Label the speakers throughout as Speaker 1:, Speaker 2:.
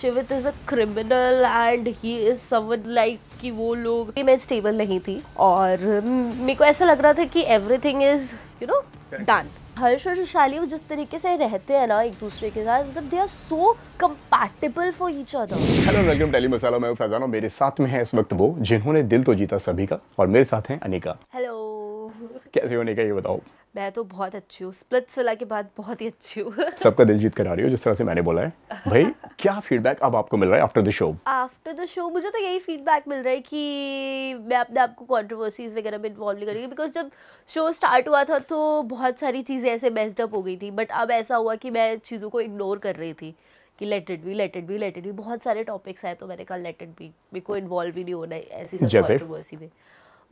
Speaker 1: शिवित is a criminal and he is someone like कि वो लोग मैं स्टेबल नहीं थी और मेरे को ऐसा लग रहा था कि everything is you know done Harsh और शाली वो जिस तरीके से रहते हैं ना एक दूसरे के साथ मतलब they are so compatible for each other
Speaker 2: hello welcome Telly Masala मैं फैजान मेरे साथ में है इस वक्त वो जिन्होंने दिल तो जीता सभी का और मेरे साथ हैं अनिका हेलो कैसे हो अनिका ये बताओ
Speaker 1: मैं तो बहुत अच्छी हूँ स्प्लिट सोला के बाद बहुत ही अच्छी हूँ
Speaker 2: सबका दिल जीत करा रही हो जिस तरह से मैंने बोला है भाई क्या फीडबैक अब आपको मिल रहा है after the show
Speaker 1: after the show मुझे तो यही फीडबैक मिल रहा है कि मैं अपने आपको कॉन्ट्रोवर्सीज वगैरह में इन्वॉल्व नहीं करूँगी बिकॉज जब शो स्टार्ट हुआ था तो बहुत सारी चीज़ें ऐसे बेस्डअप हो गई थी बट अब ऐसा हुआ कि मैं चीज़ों को इग्नोर कर रही थी कि लेटेड भी लेटेड भी लेटेड भी बहुत सारे टॉपिक्स आए तो मैंने कहा लेटेड भी मेरे को इन्वॉल्व ही नहीं होना है ऐसी कॉन्ट्रोवर्सी में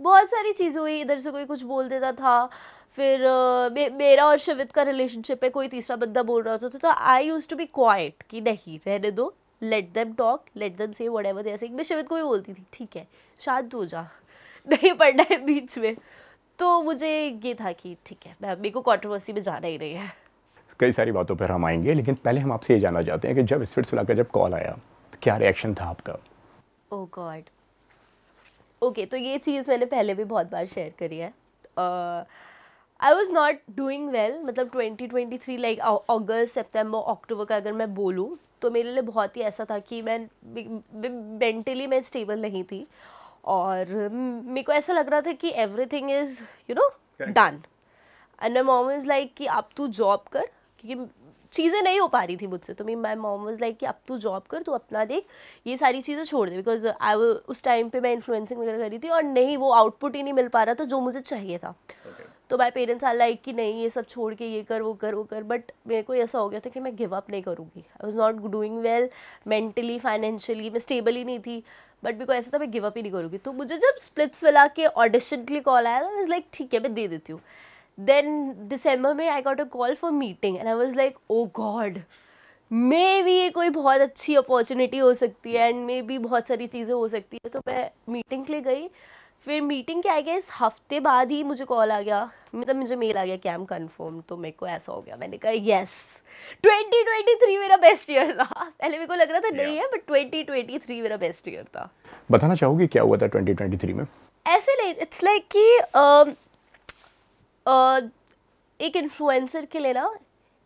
Speaker 1: बहुत सारी चीज़ें हुई इधर से कोई कुछ बोल देता था फिर मे, मेरा और शिवित का रिलेशनशिप है कोई तीसरा बंदा बोल रहा होता था तो I use to be quiet कि नहीं रहने दो let them talk let them say whatever ऐसे मैं शिवित को भी बोलती थी ठीक है शांत हो जा नहीं पढ़ना है बीच में तो मुझे ये था कि ठीक है मैं मेरे को कॉन्ट्रोवर्सी में जाना ही नहीं है
Speaker 2: कई सारी बातों पर हम आएंगे लेकिन पहले हम आपसे ये जानना चाहते हैं कि जब स्पिट्स का जब कॉल आया तो क्या रिएक्शन था आपका
Speaker 1: oh oh god okay okay, तो ये चीज़ मैंने पहले भी बहुत बार शेयर करी है I was not doing well मतलब ट्वेंटी ट्वेंटी थ्री लाइक अगस्त सितंबर अक्टूबर का अगर मैं बोलूँ तो मेरे लिए बहुत ही ऐसा था कि मैं मेंटली मैं स्टेबल नहीं थी और मेरे को ऐसा लग रहा था कि everything is you know done and my mom is like कि आप तू जॉब कर क्योंकि चीज़ें नहीं हो पा रही थी मुझसे तो मैं माई मॉम वॉज लाइक कि अब तू जॉब कर तू अपना देख ये सारी चीज़ें छोड़ दे बिकॉज आई उस टाइम पे मैं इन्फ्लुएंसिंग वगैरह कर रही थी और नहीं वो आउटपुट ही नहीं मिल पा रहा था जो मुझे चाहिए था okay. तो माई पेरेंट्स आर लाइक कि नहीं ये सब छोड़ के ये कर वो कर वो कर बट मेरे को ऐसा हो गया था कि मैं गिव अप नहीं करूँगी I was not doing well mentally financially मैं स्टेबल ही नहीं थी बट बिकॉज ऐसा था मैं गिव अप ही नहीं करूँगी तो मुझे जब स्प्लिट्स मिला के ऑडिशन के लिए कॉल आया था मैं लाइक ठीक है मैं दे देती हूँ देन दिसंबर में I got a call for meeting and I was like oh god मे भी ये कोई बहुत अच्छी अपॉर्चुनिटी हो सकती है एंड मे भी बहुत सारी चीज़ें हो सकती है तो मैं मीटिंग के लिए गई फिर मीटिंग के आई गए हफ्ते बाद ही मुझे कॉल आ गया मतलब मुझे मेल आ गया कैम कन्फर्म तो मेरे को ऐसा हो गया मैंने कहा येस ट्वेंटी ट्वेंटी थ्री मेरा बेस्ट ईयर था पहले मेरे को लग रहा था नहीं है बट ट्वेंटी ट्वेंटी थ्री मेरा बेस्ट ईयर था
Speaker 2: बताना चाहोगे क्या हुआ था ट्वेंटी ट्वेंटी थ्री में
Speaker 1: ऐसे नहीं इट्स लाइक कि uh, एक इन्फ्लुएंसर के लिए ना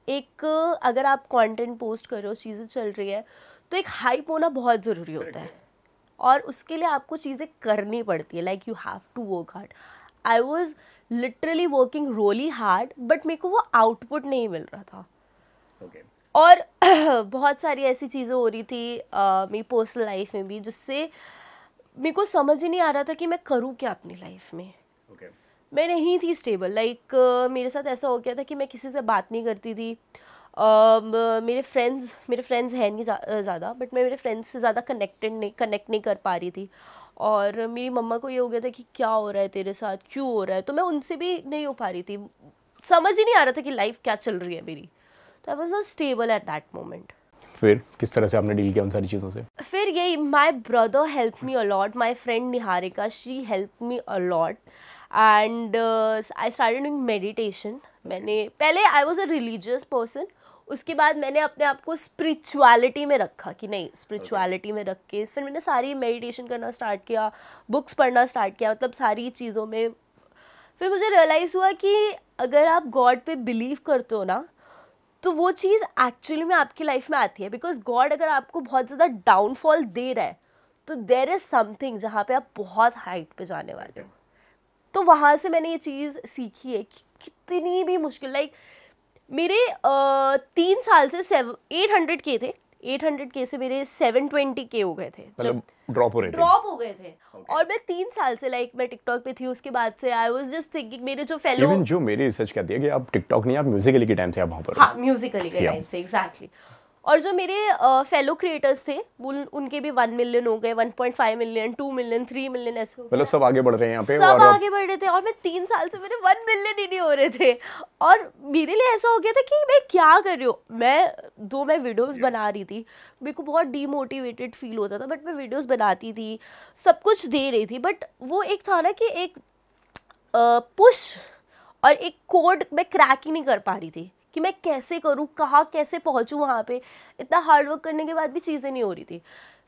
Speaker 1: एक अगर आप कंटेंट पोस्ट कर रहे हो चीज़ें चल रही है तो एक हाइप होना बहुत ज़रूरी होता है और उसके लिए आपको चीज़ें करनी पड़ती है like you have to work hard I was literally working really hard but मेरे को वो आउटपुट नहीं मिल रहा था okay. और बहुत सारी ऐसी चीज़ें हो रही थी uh, मेरी पर्सनल लाइफ में भी जिससे मेरे को समझ ही नहीं आ रहा था कि मैं करूँ क्या अपनी लाइफ में मैं नहीं थी स्टेबल लाइक like, मेरे साथ ऐसा हो गया था कि मैं किसी से बात नहीं करती थी uh, मेरे फ्रेंड्स मेरे फ्रेंड्स हैं नहीं ज़्यादा बट मैं मेरे फ्रेंड्स से ज़्यादा कनेक्टेड नहीं कनेक्ट नहीं कर पा रही थी और मेरी मम्मा को ये हो गया था कि क्या हो रहा है तेरे साथ क्यों हो रहा है तो मैं उनसे भी नहीं हो पा रही थी समझ ही नहीं आ रहा था कि लाइफ क्या चल रही है मेरी तो I was not stable at that moment
Speaker 2: फिर किस तरह से आपने डील किया उन सारी चीज़ों से
Speaker 1: फिर यही my brother help me a lot my friend Niharika she help me a lot and I start doing meditation मैंने पहले I was a religious person उसके बाद मैंने अपने आप को स्पिरिचुअलिटी में रखा कि नहीं स्पिरिचुअलिटी okay. में रख के फिर मैंने सारी मेडिटेशन करना स्टार्ट किया बुक्स पढ़ना स्टार्ट किया मतलब सारी चीज़ों में फिर मुझे रियलाइज़ हुआ कि अगर आप गॉड पे बिलीव करते हो ना तो वो चीज़ एक्चुअली में आपकी लाइफ में आती है बिकॉज गॉड अगर आपको बहुत ज़्यादा डाउनफॉल दे रहा है तो देर इज़ समथिंग जहाँ पे आप बहुत हाइट पे जाने वाले हो तो वहाँ से मैंने ये चीज़ सीखी है कि कितनी भी मुश्किल लाइक मेरे आ, तीन साल से सेवन एट हंड्रेड के थे एट हंड्रेड के से मेरे सेवन ट्वेंटी के हो गए थे ड्रॉप
Speaker 2: मतलब हो रहे ड्रॉप
Speaker 1: हो गए थे okay. और मैं तीन साल से लाइक मैं टिकटॉक पे थी उसके बाद से आई वाज जस्ट थिंकिंग मेरे जो फेलो इवन
Speaker 2: जो मेरी रिसर्च कहती है कि आप टिकटॉक नहीं आप म्यूजिकली के टाइम से आप वहाँ पर हाँ
Speaker 1: म्यूजिकली के टाइम से एग्जैक्टली exactly. और जो मेरे फेलो क्रिएटर्स थे उनके भी वन मिलियन हो गए one point five million two million three million ऐसे मतलब
Speaker 2: सब आगे बढ़ रहे हैं पे सब आगे
Speaker 1: बढ़ रहे थे और मैं तीन साल से मेरे वन मिलियन ही नहीं हो रहे थे और मेरे लिए ऐसा हो गया था कि मैं क्या कर रही हूँ मैं दो मैं वीडियोस बना रही थी मेरे को बहुत डीमोटिवेटेड फील होता था बट मैं वीडियोज़ बनाती थी सब कुछ दे रही थी बट वो एक था ना कि एक पुश और एक कोड मैं क्रैक ही नहीं कर पा रही थी कि मैं कैसे करूँ कहाँ कैसे पहुँचूँ वहाँ पे इतना हार्डवर्क करने के बाद भी चीज़ें नहीं हो रही थी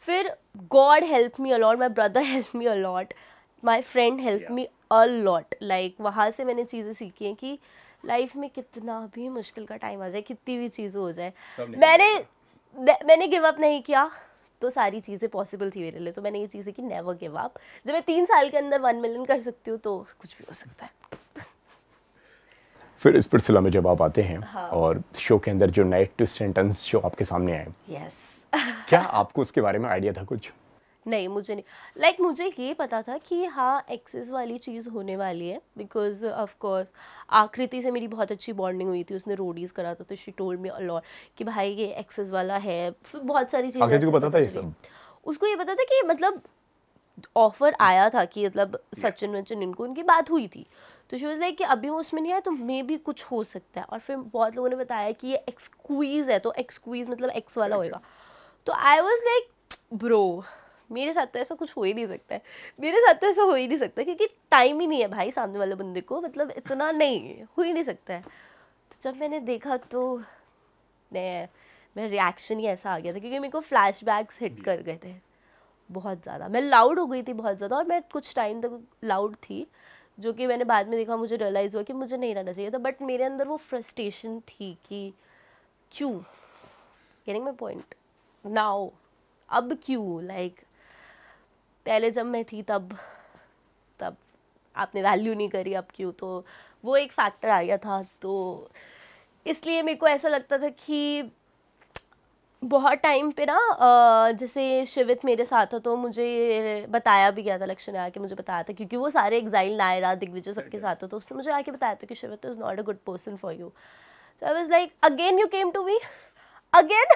Speaker 1: फिर god help me a lot my brother help me a lot my friend help me a lot like वहाँ से मैंने चीज़ें सीखी हैं कि लाइफ में कितना भी मुश्किल का टाइम आ जाए कितनी भी चीज़ हो जाए मैंने मैंने गिव अप नहीं किया तो सारी चीज़ें पॉसिबल थी मेरे लिए तो मैंने ये चीज़ कि नेवर गिव अप जब मैं तीन साल के अंदर वन मिलियन कर सकती हूँ तो कुछ भी हो सकता है
Speaker 2: फिर इस सिलसिला में जब आप आते हैं हाँ। और शो के अंदर जो night twist and turns show आपके सामने आए
Speaker 1: यस yes.
Speaker 2: क्या आपको उसके बारे में आइडिया था कुछ
Speaker 1: नहीं मुझे नहीं लाइक like, मुझे ये पता था कि हाँ एक्सेस वाली चीज़ होने वाली है बिकॉज ऑफ कोर्स आकृति से मेरी बहुत अच्छी बॉन्डिंग हुई थी उसने रोडीज़ करा था तो शी टोल्ड मी अलॉट कि भाई ये एक्सेस वाला है बहुत सारी चीज़ें आकृति को पता था ये सब उसको ये पता था कि मतलब ऑफर आया था कि मतलब सचिन वचिन इनको उनकी बात हुई थी तो शी वॉज लाइक कि अभी वो उसमें नहीं आया तो मे भी कुछ हो सकता है और फिर बहुत लोगों ने बताया कि ये एक्सक्वीज़ है तो एक्सक्वीज़ मतलब एक्स वाला होएगा तो आई वॉज लाइक ब्रो मेरे साथ तो ऐसा कुछ हो ही नहीं सकता है मेरे साथ तो ऐसा हो ही नहीं सकता क्योंकि टाइम ही नहीं है भाई सामने वाले बंदे को मतलब इतना नहीं हो ही नहीं सकता है तो जब मैंने देखा तो मैं मेरा रिएक्शन ही ऐसा आ गया था क्योंकि मेरे को फ्लैश हिट कर गए थे बहुत ज़्यादा मैं लाउड हो गई थी बहुत ज़्यादा और मैं कुछ टाइम तक लाउड थी जो कि मैंने बाद में देखा मुझे रियलाइज़ हुआ कि मुझे नहीं रहना चाहिए था बट मेरे अंदर वो फ्रस्ट्रेशन थी कि क्यों गेटिंग माई पॉइंट नाउ अब क्यों लाइक like, पहले जब मैं थी तब तब आपने वैल्यू नहीं करी अब क्यों तो वो एक फैक्टर आ गया था तो इसलिए मेरे को ऐसा लगता था कि बहुत टाइम पे ना जैसे शिवित मेरे साथ था तो मुझे बताया भी गया था लक्ष्य ने आके मुझे बताया था क्योंकि वो सारे एग्जाइल नायरा दिग्विजय सबके साथ हो तो उसने मुझे आके बताया था कि Shivet is not a good person for you so I was like again you came to me again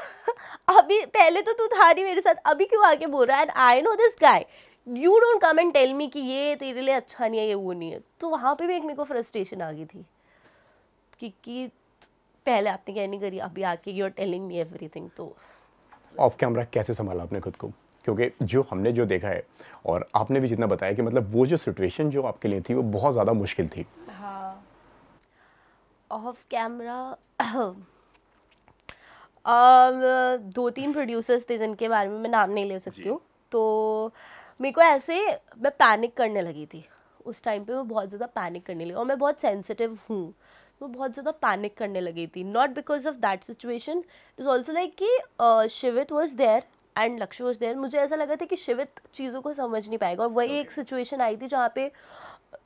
Speaker 1: अभी पहले तो तू था नहीं मेरे साथ अभी क्यों आके बोल रहा है and I know this guy you don't come and tell me कि ये तेरे लिए अच्छा नहीं है ये वो नहीं है तो वहाँ पे भी एक मेरे को फ्रस्ट्रेशन आ गई थी कि, कि पहले आपने क्या नहीं करी अभी आके you are telling me everything तो
Speaker 2: ऑफ कैमरा कैसे संभाला आपने खुद को क्योंकि जो हमने जो देखा है और आपने भी जितना बताया कि मतलब वो जो सिचुएशन जो आपके लिए थी वो बहुत ज़्यादा मुश्किल थी
Speaker 1: ऑफ कैमरा दो तीन प्रोड्यूसर्स थे जिनके बारे में मैं नाम नहीं ले सकती हूँ तो मेरे को ऐसे मैं पैनिक करने लगी थी उस टाइम पे मैं बहुत ज़्यादा पैनिक करने लगी और मैं बहुत सेंसिटिव हूँ वो बहुत ज़्यादा पैनिक करने लगी थी not because of that situation is also like कि Shivet was there and Lakshya was there मुझे ऐसा लगा था कि शिवित चीज़ों को समझ नहीं पाएगा और वही okay. एक सिचुएशन आई थी जहाँ पे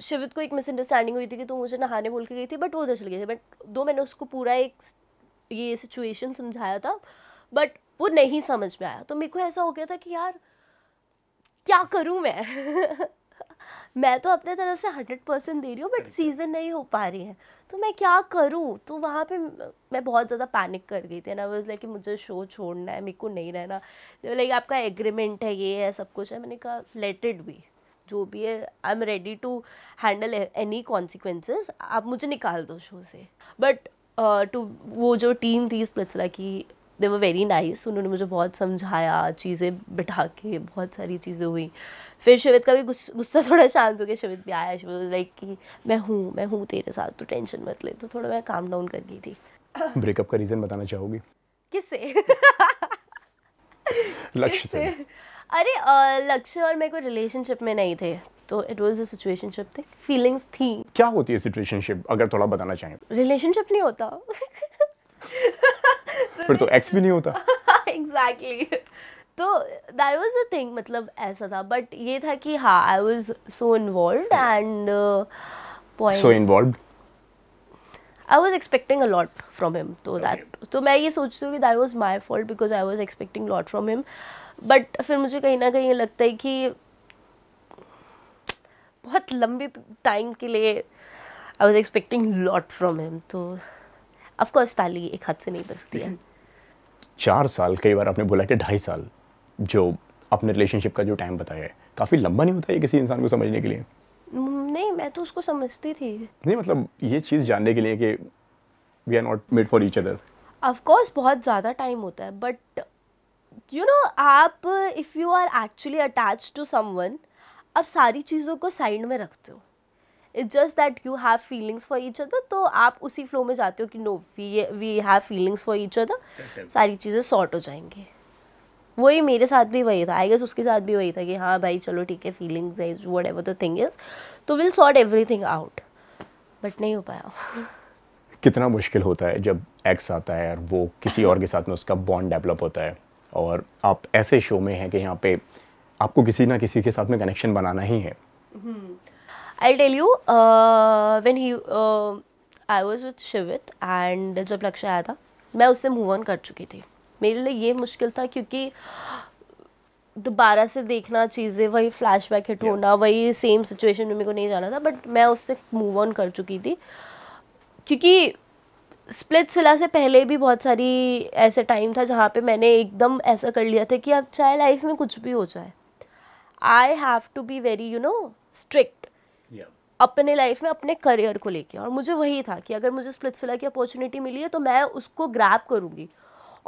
Speaker 1: शिवित को एक मिसअंडरस्टैंडिंग हुई थी कि तो मुझे नहाने बोल के गई थी बट वो उधर गई थी बट दो मैंने उसको पूरा एक ये सिचुएशन समझाया था बट वो नहीं समझ में आया तो मेरे को ऐसा हो गया था कि यार क्या करूँ मैं मैं तो अपने तरफ से हंड्रेड परसेंट दे रही हूँ बट सीज़न नहीं हो पा रही है तो मैं क्या करूँ तो वहाँ पे मैं बहुत ज़्यादा पैनिक कर गई थी ना वो लाइक मुझे शो छोड़ना है मेरे को नहीं रहना लाइक आपका एग्रीमेंट है ये है सब कुछ है मैंने कहा लेट इट भी जो भी है I am ready to handle any consequences आप मुझे निकाल दो शो से बट टू uh, वो जो टीम थी स्प्रित्सला की दे वर वेरी नाइस उन्होंने मुझे बहुत समझाया चीज़ें बिठा के बहुत सारी चीज़ें हुई फिर शिवित का भी गुस्सा थोड़ा शांत हो गया शिवित भी आया शिव लाइक कि मैं हूँ मैं हूँ तेरे साथ तो टेंशन मत ले तो थोड़ा मैं काम डाउन कर गई थी
Speaker 2: ब्रेकअप का रीज़न बताना चाहोगी
Speaker 1: किससे लक्ष्य से अरे लक्ष्य और मेरे को रिलेशनशिप में नहीं थे तो it was a situationship thing feelings थी
Speaker 2: क्या होती है सिचुएशनशिप अगर थोड़ा बताना चाहें
Speaker 1: रिलेशनशिप नहीं होता
Speaker 2: फिर तो एक्स भी नहीं होता
Speaker 1: एग्जैक्टली तो दैट वाज द थिंग मतलब ऐसा था बट ये था कि हाँ I was so involve and point so involve I was expecting a lot from him तो दैट तो मैं ये सोचती हूँ कि that was my fault because I was expecting lot from him but फिर मुझे कहीं ना कहीं लगता है कि बहुत लंबे टाइम के लिए I was expecting lot from him तो अफकोर्स ताली एक हद से नहीं बचती है
Speaker 2: चार साल कई बार आपने बोला कि ढाई साल जो अपने रिलेशनशिप का जो टाइम बताया है काफ़ी लंबा नहीं होता है किसी इंसान को समझने के लिए
Speaker 1: नहीं मैं तो उसको समझती थी
Speaker 2: नहीं मतलब ये चीज़ जानने के लिए कि we are not
Speaker 1: made for each other of course बहुत ज़्यादा टाइम होता है बट यू नो आप if you are actually attach to someone अब सारी चीज़ों को साइड में रखते हो it's just that you have feelings for each other तो आप उसी फ्लो में जाते हो कि no we we have feelings for each other सारी चीज़ें सॉर्ट हो जाएंगी वही मेरे साथ भी वही था आई गेस उसके साथ भी वही था कि हाँ भाई चलो ठीक है फीलिंग्स है whatever the thing is तो will sort everything out but नहीं हो पाया
Speaker 2: कितना मुश्किल होता है जब एक्स आता है और वो किसी और के साथ में उसका बॉन्ड डेवलप होता है और आप ऐसे शो में हैं कि यहाँ पे आपको किसी ना किसी के साथ में कनेक्शन बनाना ही है
Speaker 1: hmm. I tell you when he I was with was with and जब लक्ष्य आया था मैं उससे मूव ऑन कर चुकी थी मेरे लिए ये मुश्किल था क्योंकि दोबारा से देखना चीज़ें वही फ्लैशबैक हिट होना वही सेम सिचुएशन में मेरे को नहीं जाना था बट मैं उससे मूव ऑन कर चुकी थी क्योंकि स्प्लिट सिला से पहले भी बहुत सारी ऐसे टाइम था जहाँ पे मैंने एकदम ऐसा कर लिया था कि अब चाहे लाइफ में कुछ भी हो जाए I have to be very you know strict अपने लाइफ में अपने करियर को लेके और मुझे वही था कि अगर मुझे स्प्लिट्सविला की अपॉर्चुनिटी मिली है तो मैं उसको ग्रैप करूँगी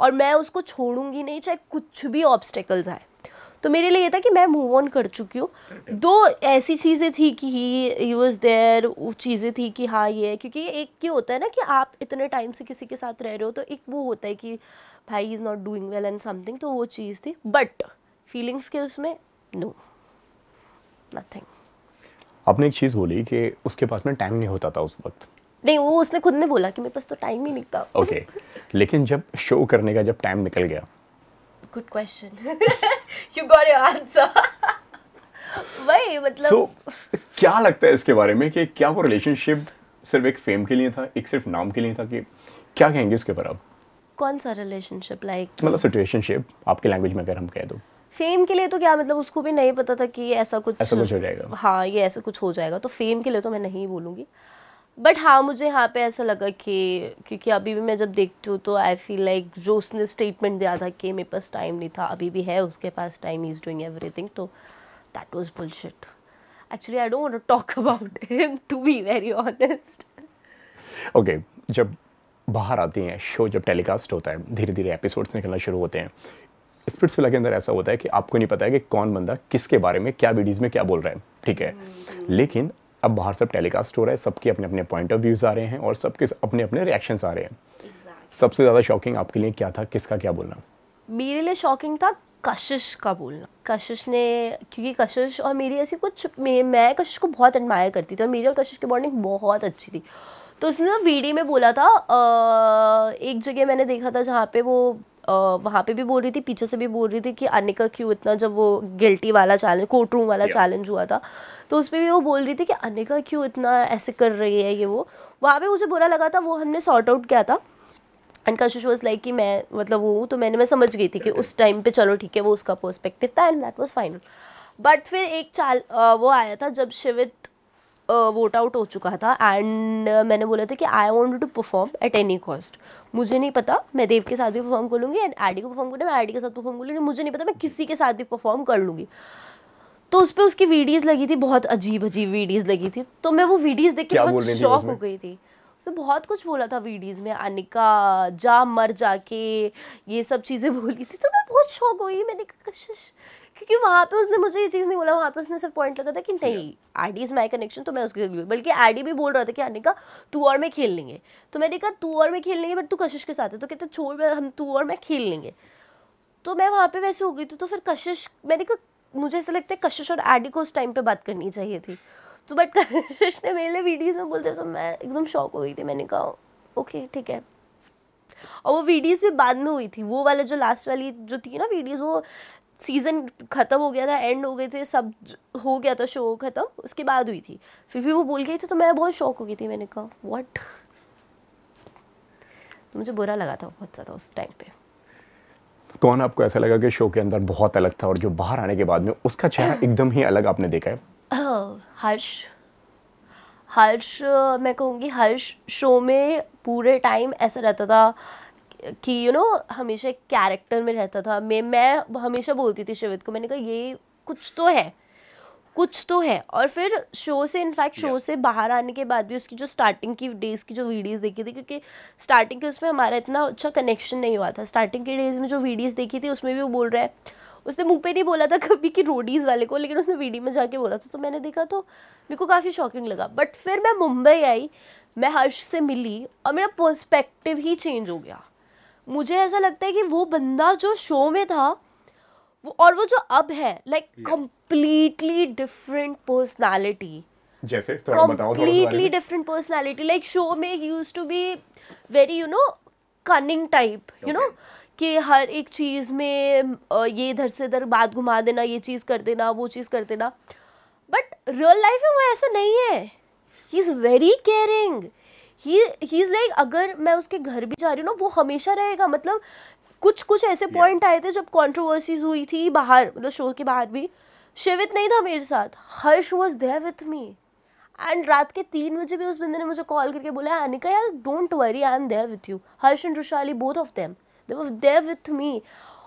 Speaker 1: और मैं उसको छोड़ूंगी नहीं चाहे कुछ भी ऑब्स्टेकल्स आए तो मेरे लिए ये था कि मैं मूव ऑन कर चुकी हूँ दो ऐसी चीज़ें थी कि ही ही वॉज देयर वो चीज़ें थी कि हाँ ये है क्योंकि ये एक ये होता है ना कि आप इतने टाइम से किसी के साथ रह रहे हो तो एक वो होता है कि भाई is not doing well and something तो वो चीज़ थी बट फीलिंग्स के उसमें नो नथिंग आपने
Speaker 2: एक चीज़ बोली कि उसके पास में टाइम नहीं होता था उस वक्त
Speaker 1: नहीं वो उसने खुद ने बोला कि मेरे पास तो टाइम ही नहीं था
Speaker 2: ओके okay. लेकिन जब शो करने का जब टाइम निकल गया
Speaker 1: good question you got your answer वही मतलब so,
Speaker 2: क्या लगता है इसके बारे में कि क्या वो रिलेशनशिप सिर्फ एक फेम के लिए था एक सिर्फ नाम के लिए था कि क्या कहेंगे इसके ऊपर आप
Speaker 1: कौन सा रिलेशनशिप लाइक like? मतलब
Speaker 2: सिचुएशनशिप आपके लैंग्वेज में अगर हम कह दो
Speaker 1: फेम के लिए तो क्या मतलब उसको भी नहीं पता था कि ऐसा कुछ ऐसा कुछ हो जाएगा हाँ ये ऐसा कुछ हो जाएगा तो फेम के लिए तो मैं नहीं बोलूँगी बट हाँ मुझे यहाँ पे ऐसा लगा कि क्योंकि अभी भी मैं जब देखती हूँ तो आई फील लाइक जो उसने स्टेटमेंट दिया था कि मेरे पास टाइम नहीं था अभी भी है उसके पास टाइम इज़ डूइंग एवरीथिंग तो that was bullshit actually I don't want to talk about him to be very honest
Speaker 2: okay जब बाहर आती हैं शो जब टेलीकास्ट होता है धीरे धीरे एपिसोड्स निकलना शुरू होते हैं स्प्लिट्स विला के अंदर ऐसा होता है कि आपको नहीं पता है कि कौन बंदा किसके बारे में क्या बीडीज में क्या बोल रहा है ठीक है हम्म, हम्म। लेकिन अब बाहर सब टेलीकास्ट हो रहा है सबके अपने अपने पॉइंट ऑफ व्यूज़ आ रहे हैं और सबके अपने अपने रिएक्शंस आ रहे हैं सबसे ज़्यादा शॉकिंग आपके लिए क्या था किसका क्या बोलना
Speaker 1: मेरे लिए शॉकिंग था कशिश का बोलना कशिश ने क्योंकि कशिश और मेरी ऐसी कुछ मैं, मैं कशिश को बहुत एडमायर करती थी और मेरी और कशिश की बॉन्डिंग बहुत अच्छी थी तो उसने ना वीडियो में बोला था आ, एक जगह मैंने देखा था जहाँ पे वो वहाँ पे भी बोल रही थी पीछे से भी बोल रही थी कि अनिका क्यों इतना जब वो गिल्टी वाला चैलेंज कोर्ट रूम वाला चैलेंज हुआ था तो उस पर भी वो बोल रही थी कि अनिका क्यों इतना ऐसे कर रही है ये वो वहाँ पे मुझे बुरा लगा था वो हमने सॉर्ट आउट किया था एंड कशिश वॉज लाइक कि मैं मतलब वो तो मैंने मैं समझ गई थी कि उस टाइम पे चलो ठीक है वो उसका पर्सपेक्टिव था and that was final but फिर एक चाल वो आया था जब शिवित वोट आउट हो चुका था एंड मैंने बोला था कि I want to perform at any cost मुझे नहीं पता मैं देव के साथ भी परफॉर्म कर लूँगी एंड आडी को परफॉर्म करूँगी मैं आडी के साथ परफॉर्म कर लूँगी मुझे नहीं पता मैं किसी के साथ भी परफॉर्म कर लूँगी तो उस पर उसकी वीडियोज़ लगी थी बहुत अजीब अजीब वीडियोज़ लगी थी तो मैं वो वीडियोज़ देख के बहुत शॉक हो गई थी उसने बहुत कुछ बोला था वीडियोज़ में अनिका जा मर जाके ये सब चीज़ें बोली थी तो मैं बहुत शौक हुई मैंने कहा कशिश क्योंकि वहाँ पे उसने मुझे ये चीज़ नहीं बोला वहाँ पे उसने सिर्फ पॉइंट लगा था कि नहीं I D is my connection तो मैं उसके लिए बल्कि आई भी बोल रहा था कि आने का तू और मैं खेल लेंगे तो मैंने कहा तू और मैं खेल लेंगे बट तू कशिश के साथ है तो कहते छोड़ मैं हम तू और मैं खेल लेंगे तो मैं वहाँ पर वैसे हो गई थी तो फिर कशिश मैंने कहा मुझे ऐसा लगता है कशिश और एडी को उस टाइम पर बात करनी चाहिए थी तो बट कशिश ने मेरे लिए वीडियोज़ में बोलते तो मैं एकदम शॉक हो गई थी मैंने कहा ओके ठीक है और वो वीडियोस भी बाद में हुई थी वो वाले जो लास्ट वाली जो थी ना वीडियोस वो सीज़न ख़त्म हो गया था एंड हो गए थे सब हो गया था शो ख़त्म उसके बाद हुई थी फिर भी वो बोल गई थी तो मैं बहुत शौक हो गई थी मैंने कहा वट तो मुझे बुरा लगा था बहुत ज़्यादा उस टाइम पे
Speaker 2: कौन आपको ऐसा लगा कि शो के अंदर बहुत अलग था और जो बाहर आने के बाद में उसका चेहरा एकदम ही अलग आपने देखा है
Speaker 1: हाँ, हर्ष हर्ष मैं कहूँगी हर्ष शो में पूरे टाइम ऐसा रहता था कि यू you नो know, हमेशा एक कैरेक्टर में रहता था मैं मैं हमेशा बोलती थी शिवित को मैंने कहा ये कुछ तो है कुछ तो है और फिर शो से इनफैक्ट शो yeah. से बाहर आने के बाद भी उसकी जो स्टार्टिंग की डेज़ की जो वीडियोस देखी थी क्योंकि स्टार्टिंग के उसमें हमारा इतना अच्छा कनेक्शन नहीं हुआ था स्टार्टिंग के डेज़ में जो वीडियोस देखी थी उसमें भी वो बोल रहा है उसने मुंह पे नहीं बोला था कभी कि रोडीज़ वाले को लेकिन उसने वीडियो में जाके बोला था तो मैंने देखा तो मेरे को काफ़ी शॉकिंग लगा बट फिर मैं मुंबई आई मैं हर्ष से मिली और मेरा पर्सपेक्टिव ही चेंज हो गया मुझे ऐसा लगता है कि वो बंदा जो शो में था वो और वो जो अब है लाइक कंप्लीटली डिफरेंट पर्सनैलिटी
Speaker 2: जैसे completely
Speaker 1: different personality like show में use to be very you know cunning type you know कि हर एक चीज़ में ये इधर से इधर बात घुमा देना ये चीज़ कर देना वो चीज़ कर देना बट रियल लाइफ में वो ऐसा नहीं है he is very caring he he is like अगर मैं उसके घर भी जा रही हूँ ना वो हमेशा रहेगा मतलब कुछ कुछ ऐसे पॉइंट आए थे जब कॉन्ट्रोवर्सीज हुई थी बाहर मतलब शो के बाहर भी शिवित नहीं था मेरे साथ Harsh was there with me and रात के तीन बजे भी उस बंदे ने मुझे कॉल करके बोला अनिका यार don't worry I am there with you Harsh and Rushali both of them they were there with me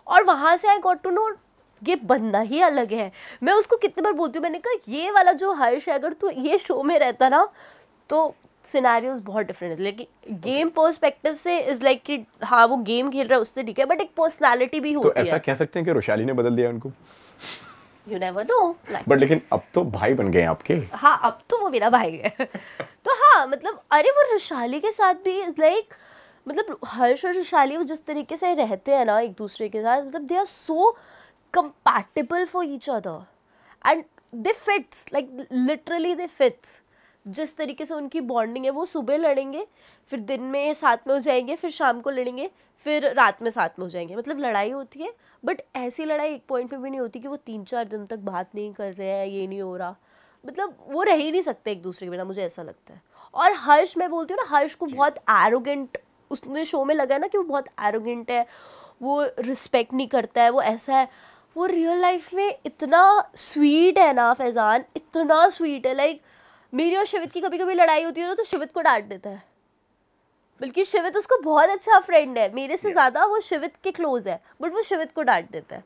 Speaker 1: और वहाँ से आई गॉट टू नो ये बंदा ही अलग है मैं उसको कितने बार बोलती हूँ मैंने कहा ये वाला जो हर्ष है अगर तू ये शो में रहता ना तो सिनेरियोज बहुत डिफरेंट है लेकिन गेम पर्सपेक्टिव से इज लाइक कि हाँ वो गेम खेल रहा है उससे ठीक है बट एक पर्सनालिटी भी तो होती है तो ऐसा
Speaker 2: कह सकते हैं कि रोशाली ने बदल दिया उनको
Speaker 1: यू नेवर नो बट
Speaker 2: लेकिन अब तो भाई बन गए आपके
Speaker 1: हाँ अब तो वो मेरा भाई है तो हाँ मतलब अरे वो रुशाली के साथ भी इज लाइक मतलब हर्ष और रुशाली वो जिस तरीके से रहते हैं ना एक दूसरे के साथ मतलब they are so compatible for each other and they fits like literally they fits जिस तरीके से उनकी बॉन्डिंग है वो सुबह लड़ेंगे फिर दिन में साथ में हो जाएंगे फिर शाम को लड़ेंगे फिर रात में साथ में हो जाएंगे मतलब लड़ाई होती है बट ऐसी लड़ाई एक पॉइंट पे भी नहीं होती कि वो तीन चार दिन तक बात नहीं कर रहे हैं ये नहीं हो रहा मतलब वो रह ही नहीं सकते एक दूसरे के बिना मुझे ऐसा लगता है और हर्ष मैं बोलती हूँ ना हर्ष को बहुत एरोगेंट उसने शो में लगा ना कि वो बहुत एरोगेंट है वो रिस्पेक्ट नहीं करता है वो ऐसा है वो रियल लाइफ में इतना स्वीट है ना फैज़ान इतना स्वीट है लाइक मेरी और शिवित की कभी कभी लड़ाई होती है ना तो शिवित को डांट देता है बल्कि शिवित उसको बहुत अच्छा फ्रेंड है मेरे से ज़्यादा वो शिवित के क्लोज है बट वो शिवित को डांट देता है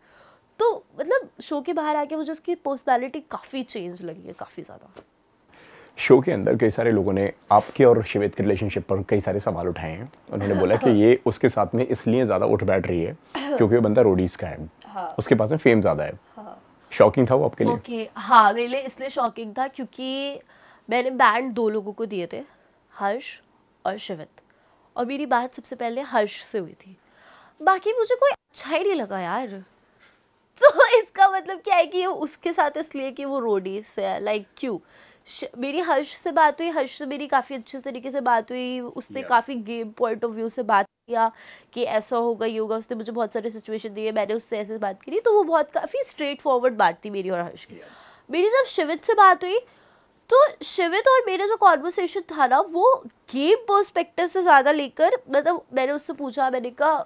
Speaker 1: तो मतलब शो के बाहर आके मुझे उसकी पर्सनैलिटी काफ़ी चेंज लगी है काफ़ी ज़्यादा
Speaker 2: शो के अंदर कई सारे लोगों ने आपके और शिवेद के रिलेशनशिप पर कई सारे सवाल उठाए हैं उन्होंने बोला कि ये उसके साथ में इसलिए ज़्यादा उठ बैठ रही है क्योंकि वो बंदा रोडीज़ का है हाँ। उसके पास में फेम ज़्यादा है हाँ। शॉकिंग था वो आपके लिए
Speaker 1: okay, हाँ मेरे लिए इसलिए शॉकिंग था क्योंकि मैंने बैंड दो लोगों को दिए थे हर्ष और शिवित और मेरी बात सबसे पहले हर्ष से हुई थी बाकी मुझे कोई अच्छा ही नहीं लगा यार तो इसका मतलब क्या है कि ये उसके साथ इसलिए कि वो रोडी से है लाइक क्यों मेरी हर्ष से बात हुई हर्ष से मेरी काफ़ी अच्छे तरीके से बात हुई उसने yeah. काफ़ी गेम पॉइंट ऑफ व्यू से बात किया कि ऐसा होगा ये होगा उसने मुझे बहुत सारे सिचुएशन दिए मैंने उससे ऐसे बात करी तो वो बहुत काफ़ी स्ट्रेट फॉरवर्ड बात थी मेरी और हर्ष की yeah. मेरी जब शिवित से बात हुई तो शिवित और मेरा जो कॉन्वर्सेशन था ना वो गेम पर्सपेक्टिव से ज़्यादा लेकर मतलब मैंने उससे पूछा मैंने कहा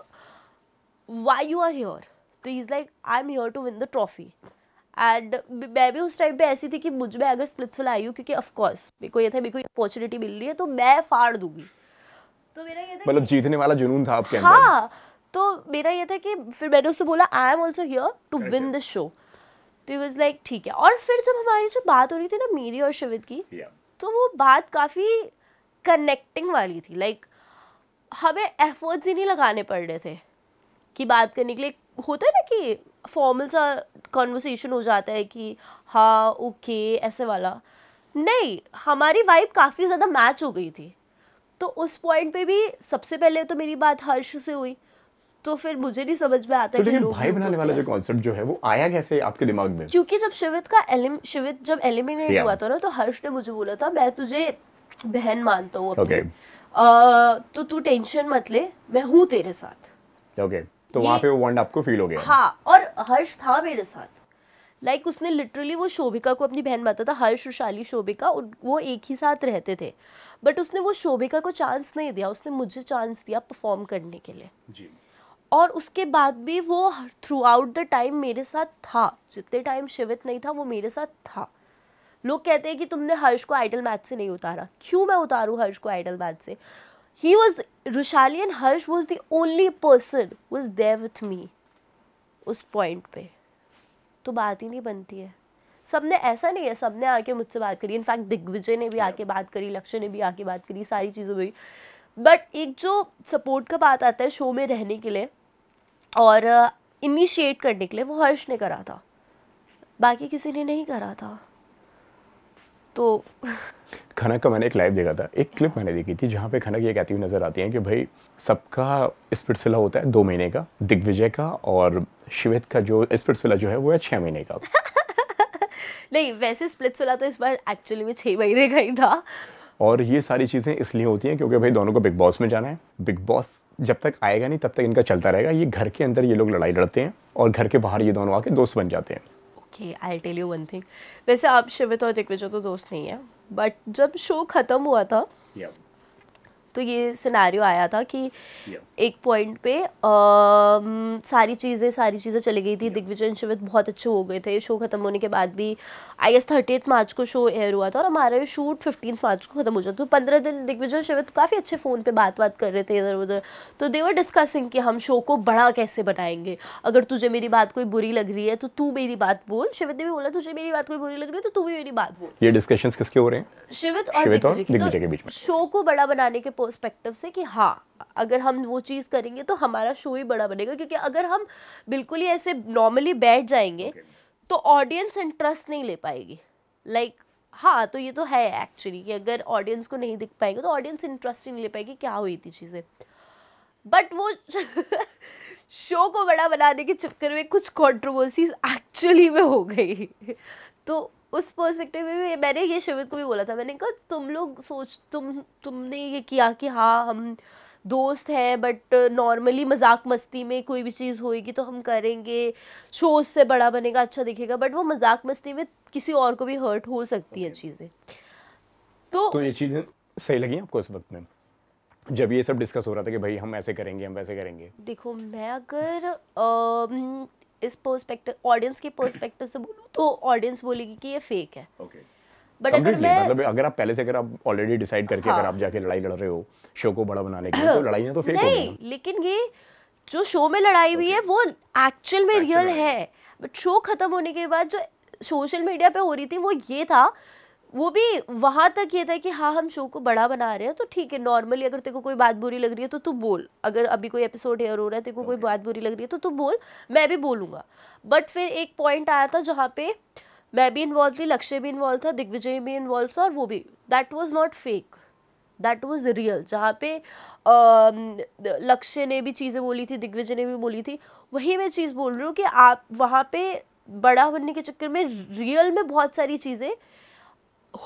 Speaker 1: वाई यू आर हेयर तो is like I am here to win the trophy and मैं भी उस टाइम पे ऐसी थी कि मुझ में अगर स्प्लिट्सविल आई हूँ क्योंकि ऑफकोर्स मेरे को ये था मेरे को अपॉर्चुनिटी मिल रही है तो मैं फाड़ दूंगी तो मेरा ये
Speaker 2: था मतलब जीतने वाला जुनून था आपके हाँ
Speaker 1: तो मेरा ये था कि फिर मैंने उससे बोला I am also here to win the show तो वॉज लाइक ठीक है और फिर जब हमारी जो बात हो रही थी ना मेरी और शिविद की yeah. तो वो बात काफ़ी कनेक्टिंग वाली थी लाइक like, हमें एफर्ट्स ही नहीं लगाने पड़ रहे थे कि बात करने के लिए होता है ना कि फॉर्मल सा कॉन्वर्सेशन हो जाता है कि हाँ ओके ऐसे वाला नहीं हमारी वाइब काफ़ी ज़्यादा मैच हो गई थी तो उस पॉइंट पे भी सबसे पहले तो मेरी बात हर्ष से हुई तो फिर मुझे नहीं समझ में आता तो लेकिन भाई बनाने वाला
Speaker 2: जो कॉन्सेप्ट जो है वो आया कैसे आपके दिमाग में
Speaker 1: क्योंकि जब शिवित का एलिम शिवित जब एलिमिनेट हुआ था ना तो हर्ष ने मुझे बोला था मैं तुझे बहन मानता हूँ okay. तो तू टेंशन मत ले मैं हूँ तेरे साथ
Speaker 2: ओके okay. तो वहाँ पे वो बॉन्ड आपको फील हो गया हाँ
Speaker 1: और हर्ष था मेरे साथ लाइक like, उसने लिटरली वो शोभिका को अपनी बहन माता था हर्ष शाली शोभिका वो एक ही साथ रहते थे बट उसने वो शोभिका को चांस नहीं दिया उसने मुझे चांस दिया परफॉर्म करने के लिए जी और उसके बाद भी वो थ्रू आउट द टाइम मेरे साथ था जितने टाइम शिवित नहीं था वो मेरे साथ था लोग कहते हैं कि तुमने हर्ष को आइडल मैच से नहीं उतारा क्यों मैं उतारूँ हर्ष को आइडल मैच से ही was Rushali and Harsh was the only person was there with me उस पॉइंट पे तो बात ही नहीं बनती है सब ने ऐसा नहीं है सब ने आके मुझसे बात करी इनफैक्ट दिग्विजय ने भी आके बात करी लक्ष्य ने भी आके बात करी सारी चीज़ों में बट एक जो सपोर्ट का बात आता है शो में रहने के लिए और इनिशिएट करने के लिए वो हर्ष ने करा था बाकी किसी ने नहीं करा था तो
Speaker 2: खनक का मैंने एक लाइव देखा था एक क्लिप मैंने देखी थी जहाँ पे खनक ये कहती हुई नज़र आती है कि भाई सबका स्पिट्सविला होता है दो महीने का दिग्विजय का और शिवेद का जो स्पिट्सविला जो है वो है छः महीने का
Speaker 1: नहीं वैसे स्पिट्सविला तो इस बार एक्चुअली में छः महीने का ही था
Speaker 2: और ये सारी चीज़ें इसलिए होती हैं क्योंकि भाई दोनों को बिग बॉस में जाना है बिग बॉस जब तक आएगा नहीं तब तक इनका चलता रहेगा ये घर के अंदर ये लोग लड़ाई लड़ते हैं और घर के बाहर ये दोनों आके दोस्त बन जाते हैं
Speaker 1: okay I tell you one thing वैसे आप शिवित और दिग्विजय तो दोस्त नहीं है बट जब शो ख़त्म हुआ था yeah. तो ये सिनेरियो आया था कि yeah. एक पॉइंट पे आ, सारी चीज़ें सारी चीज़ें चली गई थी yeah. दिग्विजय शिवित बहुत अच्छे हो गए थे शो ख़त्म होने के बाद भी आई गेस थर्टी मार्च को शो एयर हुआ था और हमारा शूट फिफ्टीन मार्च को ख़त्म हो जाता था तो पंद्रह दिन दिग्विजय शिवित काफ़ी अच्छे फ़ोन पे बात बात कर रहे थे इधर उधर तो दे वर डिस्कसिंग कि हम शो को बड़ा कैसे बनाएंगे अगर तुझे मेरी बात कोई बुरी लग रही है तो तू मेरी बात बोल शिवित ने भी बोला तुझे मेरी बात कोई बुरी लग रही है तो तू भी मेरी बात बोल
Speaker 2: ये डिस्कशन किसके हो रहे हैं
Speaker 1: शिवित और दिग्विजय के तो बीच शो को बड़ा बनाने के पर्सपेक्टिव से कि हाँ अगर हम वो चीज़ करेंगे तो हमारा शो ही बड़ा बनेगा क्योंकि अगर हम बिल्कुल ही ऐसे नॉर्मली बैठ जाएंगे okay. तो ऑडियंस इंटरेस्ट नहीं ले पाएगी लाइक like, हाँ तो ये तो है एक्चुअली कि अगर ऑडियंस को नहीं दिख पाएंगे तो ऑडियंस इंटरेस्ट नहीं ले पाएगी क्या हुई थी चीज़ें बट वो शो को बड़ा बनाने के चक्कर में कुछ कॉन्ट्रोवर्सीज एक्चुअली में हो गई तो उस पर्सपेक्टिव में भी मैंने ये शिविर को भी बोला था मैंने कहा तुम लोग सोच तुम तुमने ये किया कि हाँ हम दोस्त हैं बट नॉर्मली मजाक मस्ती में कोई भी चीज़ होएगी तो हम करेंगे शो से बड़ा बनेगा अच्छा दिखेगा बट वो मजाक मस्ती में किसी और को भी हर्ट हो सकती है चीज़ें तो तो ये
Speaker 2: चीज़ें सही लगी आपको इस वक्त में जब ये सब डिस्कस हो रहा था कि भाई हम ऐसे करेंगे हम वैसे करेंगे
Speaker 1: देखो मैं अगर आ, इस पर्सपेक्टिव ऑडियंस के पर्सपेक्टिव से बोलूं तो ऑडियंस बोलेगी कि ये फेक है ओके बट अगर मैं मतलब
Speaker 2: अगर आप पहले से अगर आप ऑलरेडी डिसाइड करके अगर हाँ। आप जाके लड़ाई लड़ रहे हो शो को बड़ा बनाने के लिए तो लड़ाइयां तो फेक नहीं
Speaker 1: लेकिन ये जो शो में लड़ाई हुई है वो एक्चुअल में रियल है बट शो खत्म होने के बाद जो सोशल मीडिया पे हो रही थी वो ये था वो भी वहाँ तक ये था कि हाँ हम शो को बड़ा बना रहे हैं तो ठीक है नॉर्मली अगर तेरे को कोई बात बुरी लग रही है तो तू बोल अगर अभी कोई एपिसोड हेयर हो रहा है तेरे को कोई बात बुरी लग रही है तो तू बोल मैं भी बोलूँगा बट फिर एक पॉइंट आया था जहाँ पे मैं भी इन्वॉल्व थी लक्ष्य भी इन्वॉल्व था दिग्विजय भी इन्वॉल्व था और वो भी that was not fake that was real जहाँ पे लक्ष्य ने भी चीज़ें बोली थी दिग्विजय ने भी बोली थी वही मैं चीज़ बोल रही हूँ कि आप वहाँ पे बड़ा होने के चक्कर में रियल में बहुत सारी चीज़ें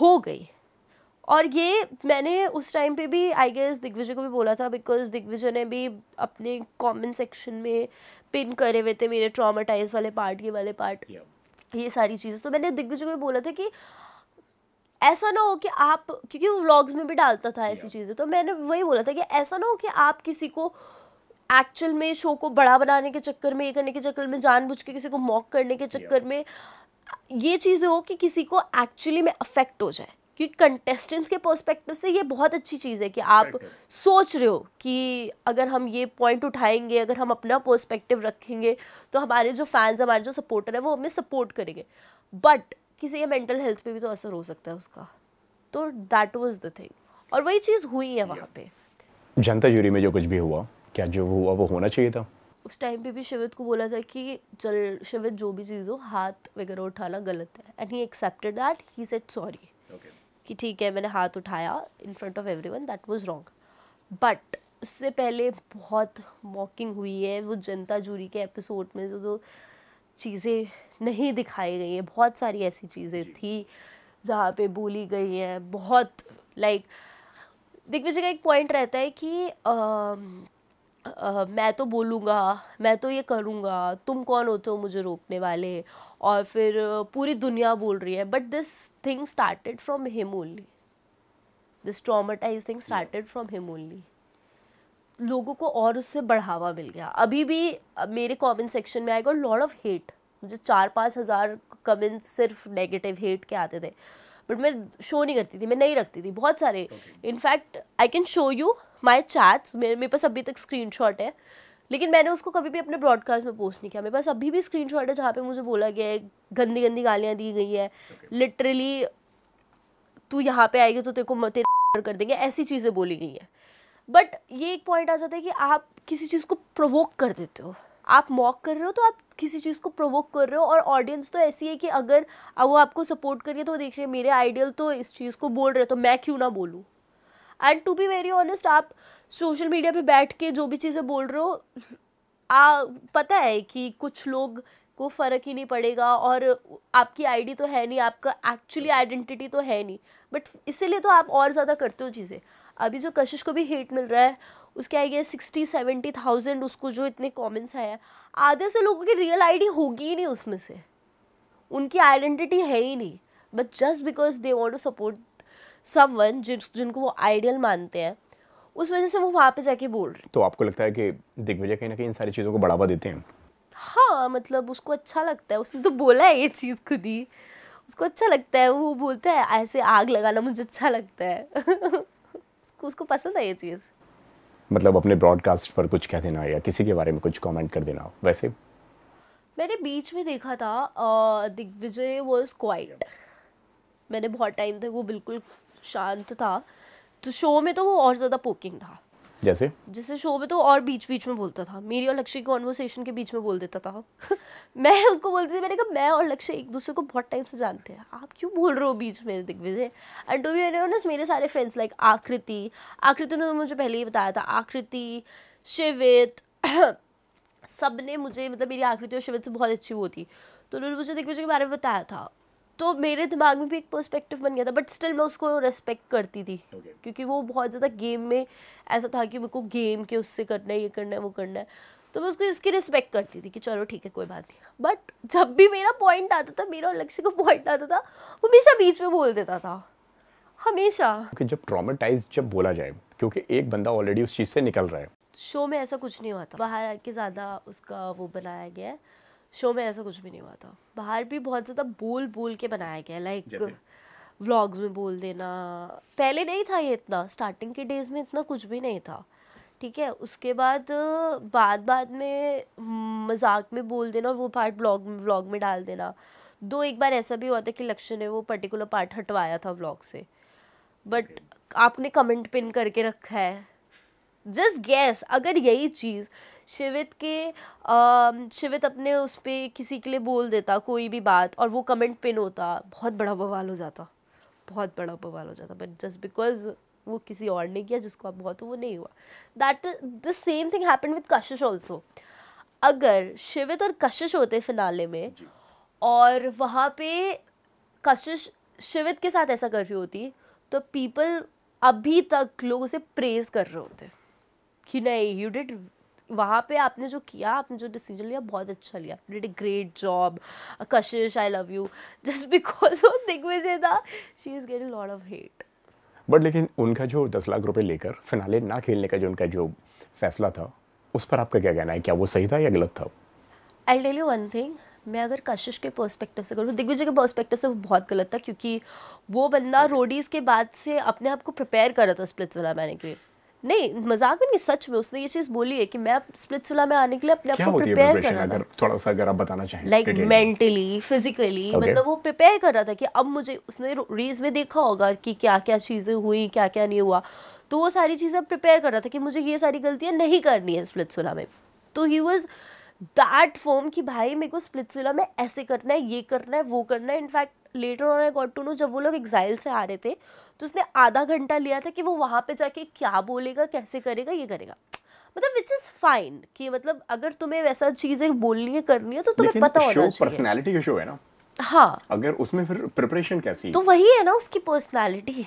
Speaker 1: हो गई और ये मैंने उस टाइम पे भी आई गेस दिग्विजय को भी बोला था बिकॉज दिग्विजय ने भी अपने कमेंट सेक्शन में पिन करे हुए थे मेरे ट्रामाटाइज वाले पार्ट ये वाले पार्ट yeah. ये सारी चीजें तो मैंने दिग्विजय को भी बोला था कि ऐसा ना हो कि आप क्योंकि वो व्लॉग्स में भी डालता था ऐसी yeah. चीज़ें तो मैंने वही बोला था कि ऐसा ना हो कि आप किसी को एक्चुअल में शो को बड़ा बनाने के चक्कर में ये करने के चक्कर में जानबूझ के किसी को मॉक करने के चक्कर yeah. में ये चीज़ें हो कि किसी को एक्चुअली में अफेक्ट हो जाए क्योंकि कंटेस्टेंट्स के पर्सपेक्टिव से ये बहुत अच्छी चीज़ है कि आप सोच रहे हो कि अगर हम ये पॉइंट उठाएंगे अगर हम अपना पर्सपेक्टिव रखेंगे तो हमारे जो फैंस हमारे जो सपोर्टर हैं वो हमें सपोर्ट करेंगे बट किसी के मेंटल हेल्थ पे भी तो असर हो सकता है उसका तो दैट वॉज द थिंग और वही चीज़ हुई है वहाँ पे
Speaker 2: जनता जूरी में जो कुछ भी हुआ क्या जो हुआ वो होना चाहिए था
Speaker 1: उस टाइम पे भी शिवित को बोला था कि चल शिवित जो भी चीज़ हो हाथ वगैरह उठाना गलत है and he accepted that he said sorry कि ठीक है मैंने हाथ उठाया in front of everyone that was wrong but उससे पहले बहुत मॉकिंग हुई है वो जनता जूरी के एपिसोड में जो तो जो तो चीज़ें नहीं दिखाई गई हैं बहुत सारी ऐसी चीज़ें थी जहाँ पे बोली गई हैं बहुत लाइक like, दिग्विजय का एक पॉइंट रहता है कि आ, मैं तो बोलूँगा मैं तो ये करूँगा तुम कौन होते हो मुझे रोकने वाले और फिर पूरी दुनिया बोल रही है but this thing started from him only this traumatize thing started from him only लोगों को और उससे बढ़ावा मिल गया अभी भी मेरे कमेंट सेक्शन में आएगा लॉर्ड ऑफ हेट मुझे चार पाँच हज़ार कमेंट्स सिर्फ नेगेटिव हेट के आते थे बट मैं शो नहीं करती थी मैं नहीं रखती थी बहुत सारे in fact I can show you my chats मेरे मेरे पास अभी तक स्क्रीन है लेकिन मैंने उसको कभी भी अपने ब्रॉडकास्ट में पोस्ट नहीं किया मेरे पास अभी भी स्क्रीन है जहाँ पे मुझे बोला गया है गंदी गंदी गालियाँ दी गई है लिटरली तू यहाँ पे आएगी तो तेरे को तेरे कर देंगे ऐसी चीज़ें बोली गई हैं बट ये एक पॉइंट आ जाता है कि आप किसी चीज़ को प्रोवोक कर देते हो आप मॉक कर रहे हो तो आप किसी चीज़ को प्रोवोक कर रहे हो और ऑडियंस तो ऐसी है कि अगर वो आपको सपोर्ट करिए तो वो देख रहे हैं मेरे आइडियल तो इस चीज़ को बोल रहे हो तो मैं क्यों ना बोलूँ and to be very honest आप सोशल मीडिया पे बैठ के जो भी चीज़ें बोल रहे हो आ, पता है कि कुछ लोग को फ़र्क ही नहीं पड़ेगा और आपकी आईडी तो है नहीं आपका एक्चुअली आइडेंटिटी तो है नहीं बट इसीलिए तो आप और ज़्यादा करते हो चीज़ें अभी जो कशिश को भी हेट मिल रहा है उसके I guess sixty seventy thousand उसको जो इतने कॉमेंट्स आए हैं आधे से लोगों की रियल आईडी होगी ही नहीं उसमें से उनकी आइडेंटिटी है ही नहीं but just because they want to support someone जिन जिनको वो आइडियल मानते हैं उस वजह से वो वहाँ पे जाके बोल रहे
Speaker 2: तो आपको लगता है कि दिग्विजय कहीं ना कहीं इन सारी चीज़ों को बढ़ावा देते हैं
Speaker 1: हाँ मतलब उसको अच्छा लगता है उसने तो बोला है ये चीज़ खुद ही उसको अच्छा लगता है वो बोलता है ऐसे आग लगाना मुझे अच्छा लगता है उसको उसको पसंद है ये चीज़
Speaker 2: मतलब अपने ब्रॉडकास्ट पर कुछ कह देना या किसी के बारे में कुछ कमेंट कर देना वैसे
Speaker 1: मैंने बीच में देखा था दिग्विजय वॉज क्वाइट मैंने बहुत टाइम तक वो बिल्कुल शांत था तो शो में तो वो और ज़्यादा पोकिंग था जैसे जैसे शो में तो और बीच बीच में बोलता था मेरी और लक्ष्य कॉन्वर्सेशन के बीच में बोल देता था मैं उसको बोलती थी मैंने कहा मैं और लक्ष्य एक दूसरे को बहुत टाइम से जानते हैं आप क्यों बोल रहे हो बीच में Digvijay and to be honest मेरे सारे फ्रेंड्स लाइक आकृति आकृति ने तो मुझे पहले ही बताया था आकृति शिवित सब ने मुझे मतलब मेरी आकृति और शिवित से बहुत अच्छी वो थी तो उन्होंने मुझे दिग्विजय के बारे में बताया था तो मेरे दिमाग में भी एक पर्सपेक्टिव बन गया था बट स्टिल मैं उसको रेस्पेक्ट करती थी okay. क्योंकि वो बहुत ज़्यादा गेम में ऐसा था कि मेरे को गेम के उससे करना है ये करना है वो करना है तो मैं उसको इसकी रिस्पेक्ट करती थी कि चलो ठीक है कोई बात नहीं बट जब भी मेरा पॉइंट आता था मेरा लक्ष्य का पॉइंट आता था वो हमेशा बीच में बोल देता था हमेशा
Speaker 2: okay, जब ट्रॉमेटाइज जब बोला जाए क्योंकि एक बंदा ऑलरेडी उस चीज़ से निकल रहा है
Speaker 1: शो में ऐसा कुछ नहीं हुआ था बाहर आके ज़्यादा उसका वो बनाया गया है शो में ऐसा कुछ भी नहीं हुआ था बाहर भी बहुत ज़्यादा बोल बोल के बनाया गया लाइक व्लॉग्स में बोल देना पहले नहीं था ये इतना स्टार्टिंग के डेज में इतना कुछ भी नहीं था ठीक है उसके बाद बाद बाद में मजाक में बोल देना और वो पार्ट ब्लॉग व्लॉग में डाल देना दो एक बार ऐसा भी हुआ था कि लक्ष्य ने वो पर्टिकुलर पार्ट हटवाया था व्लॉग से बट आपने कमेंट पिन करके रखा है जस्ट गैस अगर यही चीज़ शिवित के शिवित अपने उस पर किसी के लिए बोल देता कोई भी बात और वो कमेंट पिन होता बहुत बड़ा बवाल हो जाता बहुत बड़ा बवाल हो जाता बट जस्ट बिकॉज वो किसी और ने किया जिसको आप बहुत वो नहीं हुआ that the same thing happen with Kashish also अगर शिवित और कशिश होते फिनाले में और वहाँ पे कशिश शिवित के साथ ऐसा कर रही होती तो पीपल अभी तक लोग उसे प्रेज कर रहे होते कि नहीं यू डिड वहाँ पे आपने जो किया आपने जो डिसीजन लिया बहुत अच्छा लिया did a great job Kashish I love you just because of Digvijay दा she is getting lot of hate
Speaker 2: but लेकिन उनका जो दस लाख रुपए लेकर फिनाले ना खेलने का जो उनका जो फैसला था उस पर आपका क्या कहना है क्या वो सही था या गलत था
Speaker 1: I tell you one thing मैं अगर कशिश के पर्सपेक्टिव से करूँ दिग्विजय के पर्सपेक्टिव से वो बहुत गलत था क्योंकि वो बंदा रोडीज़ के बाद से अपने आप को प्रिपेयर कर रहा था स्प्लिट्स वाला मैंने के लिए नहीं मजाक में नहीं सच में उसने ये चीज बोली है कि मैं स्प्लिट सुला में आने के लिए अपने आप को प्रिपेयर कर रहा अगर
Speaker 2: थोड़ा सा अगर आप बताना चाहें लाइक
Speaker 1: मेंटली फिजिकली मतलब वो प्रिपेयर कर रहा था कि अब मुझे उसने रीज में देखा होगा कि क्या क्या चीज़ें हुई क्या क्या नहीं हुआ तो वो सारी चीज़ें प्रिपेयर कर रहा था कि मुझे ये सारी गलतियां नहीं करनी है स्प्लिट सुला में तो ही वॉज दैट फॉर्म कि भाई मेरे को स्प्लिट सुला में ऐसे करना है ये करना है वो करना है in fact later on I got to know जब वो लोग एग्जाइल से आ रहे थे तो उसने आधा घंटा लिया था कि वो वहाँ पे जाके क्या बोलेगा कैसे करेगा ये करेगा मतलब विच इज फाइन कि मतलब अगर तुम्हें वैसा चीजें बोलनी है करनी है तो तुम्हें पता होना चाहिए पर्सनालिटी का शो है ना हाँ
Speaker 2: अगर उसमें फिर प्रिपरेशन कैसी तो
Speaker 1: वही है ना उसकी पर्सनालिटी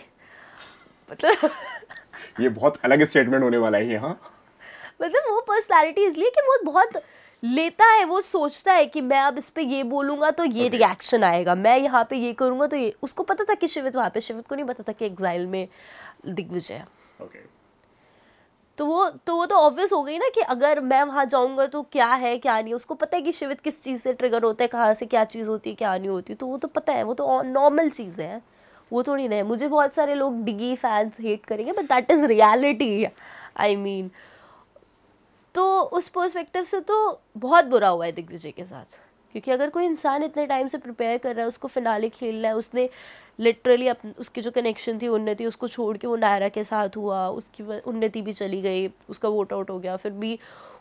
Speaker 1: मतलब
Speaker 2: ये बहुत अलग स्टेटमेंट होने वाला है यहाँ
Speaker 1: मतलब वो पर्सनालिटी इसलिए कि वो बहुत लेता है वो सोचता है कि मैं अब इस पर ये बोलूंगा तो ये okay. रिएक्शन आएगा मैं यहाँ पे ये करूंगा तो ये उसको पता था कि शिवित वहाँ पे शिवित को नहीं पता था कि एग्जाइल में दिग्विजय okay. तो वो तो वो तो ऑब्वियस हो गई ना कि अगर मैं वहाँ जाऊँगा तो क्या है क्या नहीं उसको पता है कि शिवित किस चीज़ से ट्रिगर होता है कहाँ से क्या चीज़ होती है क्या नहीं होती तो वो तो पता है वो तो नॉर्मल चीज़ है वो थोड़ी ना है मुझे बहुत सारे लोग डिगी फैंस हेट करेंगे but that is reality I mean तो उस पर्सपेक्टिव से तो बहुत बुरा हुआ है दिग्विजय के साथ क्योंकि अगर कोई इंसान इतने टाइम से प्रिपेयर कर रहा है उसको फिनाले खेल रहा है उसने लिटरली अप उसकी जो कनेक्शन थी उन्नति उसको छोड़ के वो नायरा के साथ हुआ उसकी उन्नति भी चली गई उसका वोट आउट हो गया फिर भी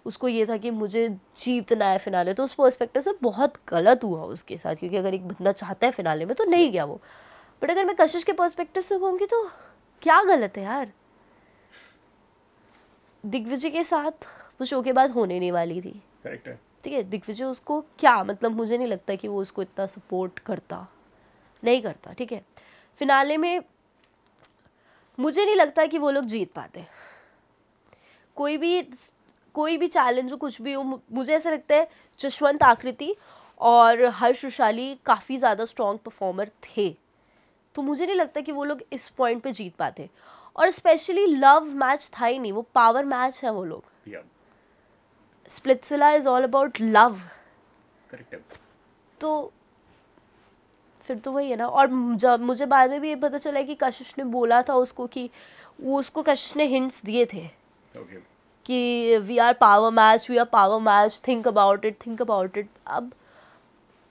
Speaker 1: उसको ये था कि मुझे जीतना है फिनाले तो उस पर्सपेक्टिव से बहुत गलत हुआ उसके साथ क्योंकि अगर एक बंदा चाहता है फिनाले में तो नहीं गया वो बट अगर मैं कशिश के पर्सपेक्टिव से कहूँगी तो क्या गलत है यार दिग्विजय के साथ वो शो के बाद होने नहीं वाली थी
Speaker 2: ठीक
Speaker 1: है दिग्विजय उसको क्या मतलब मुझे नहीं लगता कि वो उसको इतना सपोर्ट करता नहीं करता ठीक है फिनाले में मुझे नहीं लगता कि वो लोग जीत पाते कोई भी कोई भी चैलेंज हो कुछ भी हो मुझे ऐसा लगता है जशवंत आकृति और हर्ष रुशाली काफ़ी ज़्यादा स्ट्रॉन्ग परफॉर्मर थे तो मुझे नहीं लगता कि वो लोग इस पॉइंट पे जीत पाते और स्पेशली लव मैच था ही नहीं वो पावर मैच है वो लोग yeah. Splitsvilla is all about love तो फिर तो वही है ना और जब मुझे बाद में भी ये पता चला कि कशिश ने बोला था उसको कि वो उसको कशिश ने हिंट्स दिए थे कि we are power match we are power match think about it think about it अब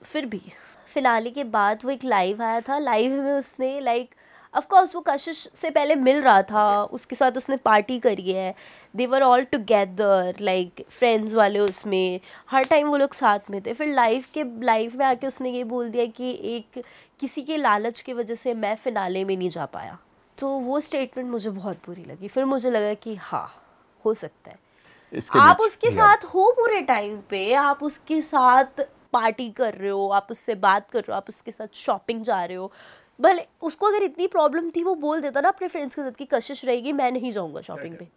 Speaker 1: फिर भी फिलहाल के बाद वो एक लाइव आया था लाइव में उसने लाइक ऑफकोर्स वो कशिश से पहले मिल रहा था उसके साथ उसने पार्टी करी है they were all together like friends वाले उसमें हर टाइम वो लोग साथ में थे फिर लाइफ के लाइफ में आके उसने ये बोल दिया कि एक किसी के लालच की वजह से मैं फिनाले में नहीं जा पाया तो वो स्टेटमेंट मुझे बहुत बुरी लगी फिर मुझे लगा कि हाँ हो सकता है आप उसके साथ हो पूरे टाइम पे आप उसके साथ पार्टी कर रहे हो आप उससे बात कर रहे हो आप उसके साथ शॉपिंग जा रहे हो भले उसको अगर इतनी प्रॉब्लम थी वो बोल देता ना अपने फ्रेंड्स के साथ की कशिश रहेगी मैं नहीं जाऊँगा शॉपिंग पे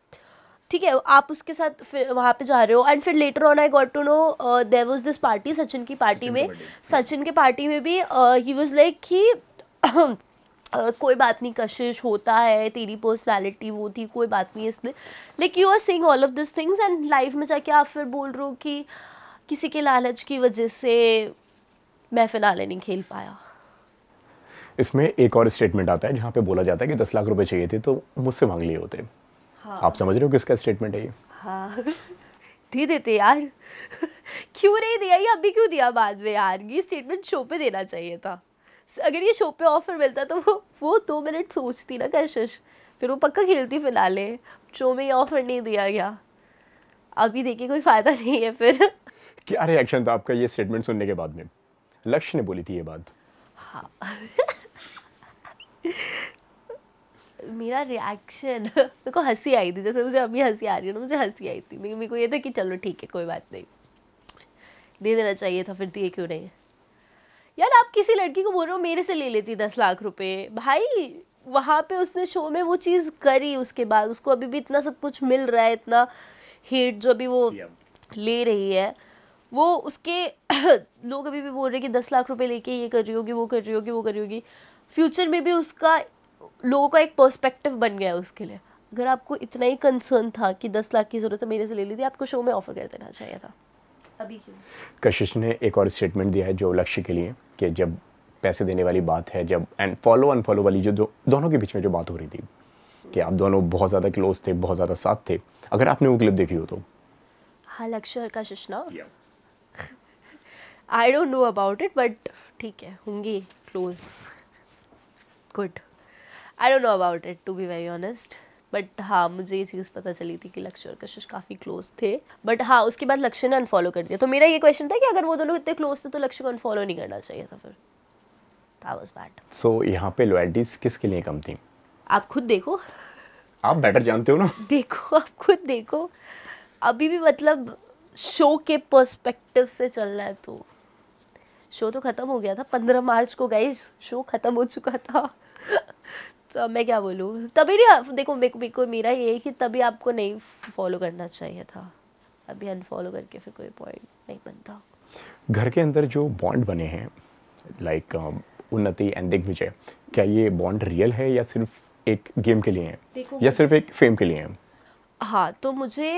Speaker 1: ठीक है आप उसके साथ फिर वहाँ पे जा रहे हो एंड फिर later on I got to know there was this party Sachin की पार्टी में सचिन के पार्टी में भी ही वॉज लाइक कि uh, कोई बात नहीं कशिश होता है तेरी पर्सनैलिटी वो थी कोई बात नहीं इसलिए like you are seeing all of this things and life में जाके आप फिर बोल रहे हो कि किसी के लालच की वजह से मैं फिलहाल नहीं खेल पाया
Speaker 2: इसमें एक और स्टेटमेंट आता है जहाँ पे बोला जाता है कि दस लाख रुपए चाहिए थे तो मुझसे मांग लिए होते हाँ। आप समझ रहे हो किसका स्टेटमेंट है ये
Speaker 1: हाँ दे देते यार क्यों नहीं दिया ये अभी क्यों दिया बाद में यार ये स्टेटमेंट शो पे देना चाहिए था अगर ये शो पे ऑफर मिलता तो वो वो दो मिनट सोचती ना कशिश फिर वो पक्का खेलती फिलहाल शो में ये ऑफर नहीं दिया गया अभी देखिए कोई फ़ायदा नहीं है फिर
Speaker 2: क्या रिएक्शन था आपका ये स्टेटमेंट सुनने के बाद में लक्ष्य ने बोली थी ये बात
Speaker 1: हाँ मेरा रिएक्शन मेरे को हंसी आई थी जैसे मुझे अभी हंसी आ रही है ना मुझे हंसी आई थी मेरे को ये था कि चलो ठीक है कोई बात नहीं दे देना चाहिए था फिर दिए क्यों नहीं यार आप किसी लड़की को बोल रहे हो मेरे से ले लेती दस लाख रुपए भाई वहाँ पे उसने शो में वो चीज़ करी उसके बाद उसको अभी भी इतना सब कुछ मिल रहा है इतना हेट जो अभी वो ले रही है वो उसके लोग अभी भी बोल रहे हैं कि दस लाख रुपए लेके ये कर रही होगी वो कर रही होगी वो कर रही होगी फ्यूचर में भी उसका लोगों का एक पर्सपेक्टिव बन गया है उसके लिए अगर आपको इतना ही कंसर्न था कि दस लाख की ज़रूरत है मेरे से ले ली थी आपको शो में ऑफर कर देना चाहिए था अभी क्यों
Speaker 2: कशिश ने एक और स्टेटमेंट दिया है जो लक्ष्य के लिए कि जब पैसे देने वाली बात है जब एंड फॉलो अनफॉलो वाली जो दो, दोनों के बीच में जो बात हो रही थी कि आप दोनों बहुत ज़्यादा क्लोज थे बहुत ज़्यादा साथ थे अगर आपने वो क्लिप देखी हो तो
Speaker 1: हाँ लक्ष्य और कशिश ना I don't know about it but ठीक है होंगी close good I don't know about it to be very honest but हाँ मुझे ये चीज़ पता चली थी कि लक्ष्य और कशिश काफ़ी क्लोज थे बट हाँ उसके बाद लक्ष्य ने अनफॉलो कर दिया तो मेरा ये क्वेश्चन था कि अगर वो दोनों इतने क्लोज थे तो लक्ष्य को अनफॉलो नहीं करना चाहिए था फिर
Speaker 2: सो so, यहाँ पे लॉयल्टीज किसके लिए कम थी
Speaker 1: आप खुद देखो
Speaker 2: आप बेटर जानते हो ना
Speaker 1: देखो आप खुद देखो अभी भी मतलब शो के पर्सपेक्टिव से चल रहा है तो शो तो ख़त्म हो गया था पंद्रह मार्च को गए शो ख़त्म हो चुका था तो मैं क्या बोलूँ तभी नहीं देखो मेरे को मेरा ये कि तभी आपको नहीं फॉलो करना चाहिए था अभी अनफॉलो करके फिर कोई पॉइंट नहीं बनता
Speaker 2: घर के अंदर जो बॉन्ड बने हैं like um, Unnati and Digvijay क्या ये बॉन्ड रियल है या सिर्फ एक गेम के लिए है या सिर्फ एक फेम के लिए है
Speaker 1: हाँ तो मुझे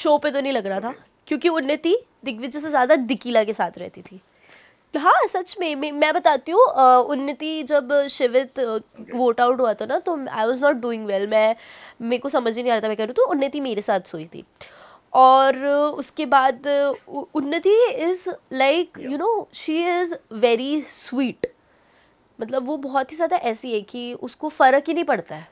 Speaker 1: शो पे तो नहीं लग रहा था क्योंकि उन्नति दिग्विजय से ज़्यादा दिकीला के साथ रहती थी हाँ सच में मैं बताती हूँ उन्नति जब शिवित वोट आउट हुआ था ना तो I was not doing well मैं मेरे को समझ ही नहीं आ रहा था मैं कह रही तो उन्नति मेरे साथ सोई थी और उसके बाद Unnati is like you know she is very sweet मतलब वो बहुत ही ज़्यादा ऐसी है कि उसको फ़र्क ही नहीं पड़ता है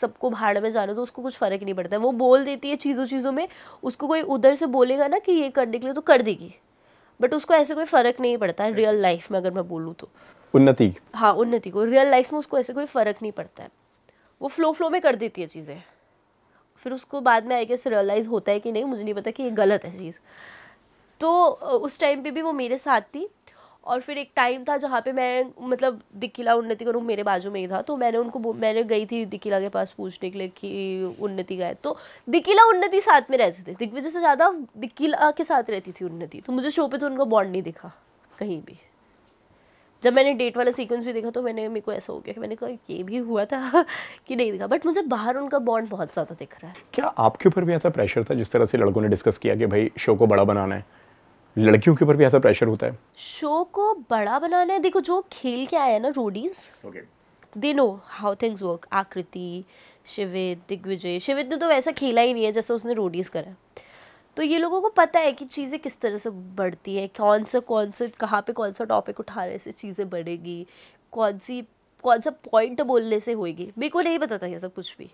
Speaker 1: सबको भाड़ में जाना तो उसको कुछ फ़र्क ही नहीं पड़ता है वो बोल देती है चीज़ों चीज़ों में उसको कोई उधर से बोलेगा ना कि ये करने के लिए तो कर देगी बट उसको ऐसे कोई फ़र्क नहीं पड़ता है रियल लाइफ में अगर मैं बोलूँ तो उन्नति हाँ उन्नति को रियल लाइफ में उसको ऐसे कोई फ़र्क नहीं पड़ता है वो फ्लो फ्लो में कर देती है चीज़ें फिर उसको बाद में आई गेस रियलाइज़ होता है कि नहीं मुझे नहीं पता कि ये गलत है चीज़ तो उस टाइम पे भी वो मेरे साथ थी और फिर एक टाइम था जहाँ पे मैं मतलब दिखिला उन्नति का रूम मेरे बाजू में ही था तो मैंने उनको मैंने गई थी दिखिला के पास पूछने के लिए कि उन्नति गए तो दिखिला उन्नति साथ में रहते थे दिग्विजय से ज़्यादा दिखिला के साथ रहती थी उन्नति तो मुझे शो पे तो उनका बॉन्ड नहीं दिखा कहीं भी जब मैंने डेट वाला सीक्वेंस भी देखा तो मैंने मेरे को ऐसा हो गया कि मैंने कहा ये भी हुआ था कि नहीं दिखा बट मुझे बाहर उनका बॉन्ड बहुत ज़्यादा दिख रहा है
Speaker 2: क्या आपके ऊपर भी ऐसा प्रेशर था जिस तरह से लड़कों ने डिस्कस किया कि भाई शो को बड़ा बनाना है लड़कियों के ऊपर भी ऐसा प्रेशर होता है
Speaker 1: शो को बड़ा बनाना है देखो जो खेल के आया है ना Roadies they know how things work Aakriti Siwet Digvijay शिविर ने तो वैसा खेला ही नहीं है जैसे उसने रोडीज करा तो ये लोगों को पता है कि चीज़ें किस तरह से बढ़ती है कौन सा कौन सा कहाँ पे कौन सा टॉपिक उठाने से चीज़ें बढ़ेगी कौन सी कौन सा पॉइंट बोलने से होएगी मेरे को नहीं पता था ये सब कुछ भी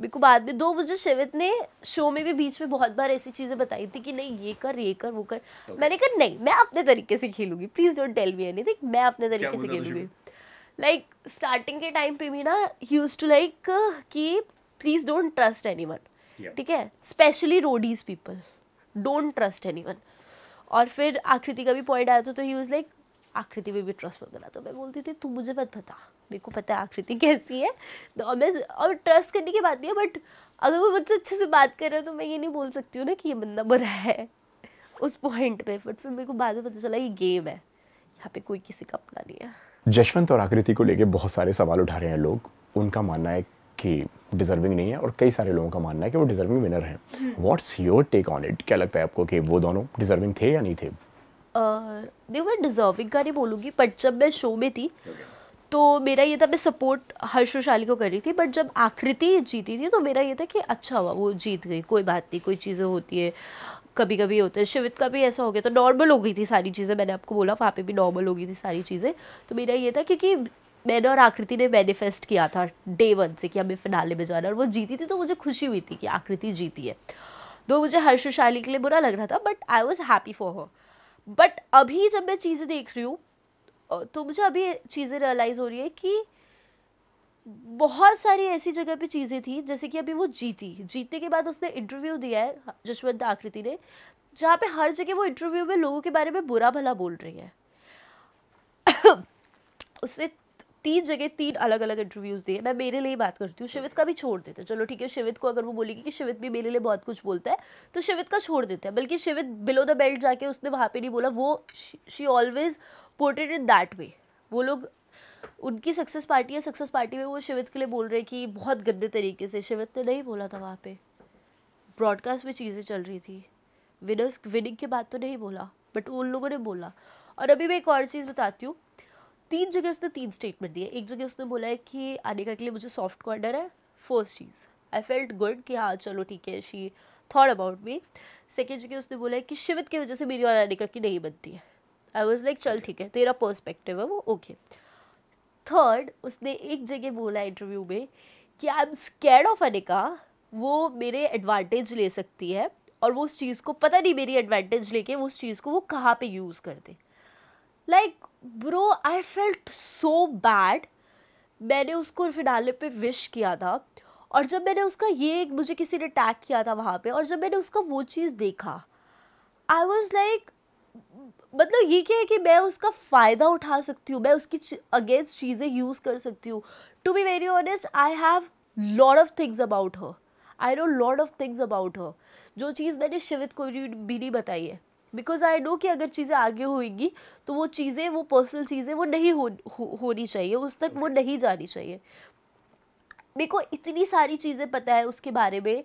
Speaker 1: मेरे को बाद में दो बजे शिवित ने शो में भी बीच में बहुत बार ऐसी चीज़ें बताई थी कि नहीं ये कर ये कर वो कर okay. मैंने कहा नहीं मैं अपने तरीके से खेलूंगी please don't tell me thing मैं अपने तरीके से खेलूंगी लाइक स्टार्टिंग के टाइम पे भी ना यूज टू लाइक कि please don't trust anyone ठीक है specially Roadies people don't trust anyone और फिर आकृति का भी पॉइंट आया था तो ही वॉज लाइक आकृति पे भी ट्रस्ट वगैरह तो मैं बोलती थी तू मुझे मत बता मेरे को पता है आकृति कैसी है तो और मैं और ट्रस्ट करने की बात नहीं है बट अगर वो मुझसे अच्छे से बात कर रहा है तो मैं ये नहीं बोल सकती हूँ ना कि ये बंदा बुरा है उस पॉइंट पे बट फिर मेरे को बाद में पता चला ये गेम है यहाँ पे कोई किसी का अपना नहीं है
Speaker 2: जशवंत और आकृति को लेके बहुत सारे सवाल उठा रहे हैं लोग उनका मानना है कि डिजर्विंग नहीं है और कई सारे लोगों का मानना है कि वो डिजर्विंग विनर हैं what's your take on it क्या लगता है आपको कि वो दोनों डिजर्विंग थे या नहीं थे
Speaker 1: देखो मैं डिजर्विंग का नहीं बोलूँगी बट जब मैं शो में थी तो मेरा ये था मैं सपोर्ट हर्षोशाली को कर रही थी बट जब आकृति जीती थी तो मेरा ये था कि अच्छा हुआ वो जीत गई कोई बात नहीं कोई चीज़ें होती है कभी कभी होते हैं शिवित का भी ऐसा हो गया तो नॉर्मल हो गई थी सारी चीज़ें मैंने आपको बोला वहाँ पे भी नॉर्मल हो गई थी सारी चीज़ें तो मेरा ये था क्योंकि मैंने और आकृति ने मैनिफेस्ट किया था डे वन से कि हमें फिनाले में जाना और वो जीती थी तो मुझे खुशी हुई थी कि आकृति जीती है तो मुझे हर्षशाली के लिए बुरा लग रहा था but I was happy for her but अभी जब मैं चीज़ें देख रही हूँ तो मुझे अभी चीज़ें रियलाइज़ हो रही है कि बहुत सारी ऐसी जगह पे चीज़ें थी जैसे कि अभी वो जीती जीतने के बाद उसने इंटरव्यू दिया है जशवंत आकृति ने जहाँ पे हर जगह वो इंटरव्यू में लोगों के बारे में बुरा भला बोल रही है उसने तीन जगह तीन अलग अलग इंटरव्यूज़ दिए मैं मेरे लिए बात करती हूँ शिवित का भी छोड़ देते हैं चलो ठीक है शिवित को अगर वो बोलेगी कि शिवित भी मेरे लिए बहुत कुछ बोलता है तो शिवित का छोड़ देते हैं बल्कि शिवित बिलो द बेल्ट जाके उसने वहाँ पर नहीं बोला वो she always supported in that way वो लोग उनकी सक्सेस पार्टी है सक्सेस पार्टी में वो शिवित के लिए बोल रहे हैं कि बहुत गंदे तरीके से शिवित ने नहीं बोला था वहाँ पे ब्रॉडकास्ट में चीज़ें चल रही थी विनर्स विनिंग के बाद तो नहीं बोला बट उन लोगों ने बोला और अभी मैं एक और चीज़ बताती हूँ तीन जगह उसने तीन स्टेटमेंट दिए एक जगह उसने बोला है कि आने का के लिए मुझे सॉफ्ट कॉर्नर है फर्स्ट चीज़ आई फेल्ट गुड कि हाँ चलो ठीक है she thought about me second जगह उसने बोला है कि शिवित की वजह से मेरी और आने का की नहीं बनती है आई वॉज लाइक चल ठीक है तेरा पर्सपेक्टिव है वो ओके थर्ड उसने एक जगह बोला इंटरव्यू में कि I am scared of Anika वो मेरे एडवांटेज ले सकती है और वो उस चीज़ को पता नहीं मेरी एडवांटेज लेके वो उस चीज़ को वो कहाँ पे यूज़ कर दे like like, bro I felt so bad मैंने उसको फिनाले पे विश किया था और जब मैंने उसका ये मुझे किसी ने टैग किया था वहाँ पे और जब मैंने उसका वो चीज़ देखा आई वॉज लाइक मतलब ये क्या है कि मैं उसका फ़ायदा उठा सकती हूँ मैं उसकी अगेंस्ट चीज़ें यूज़ कर सकती हूँ to be very honest I have lot of things about her I know lot of things about her जो चीज़ मैंने शिवित को भी नहीं बताई है बिकॉज आई नो कि अगर चीज़ें आगे होएगी तो वो चीज़ें वो पर्सनल चीज़ें वो नहीं हो, हो होनी चाहिए उस तक वो नहीं जानी चाहिए मेरे को इतनी सारी चीज़ें पता है उसके बारे में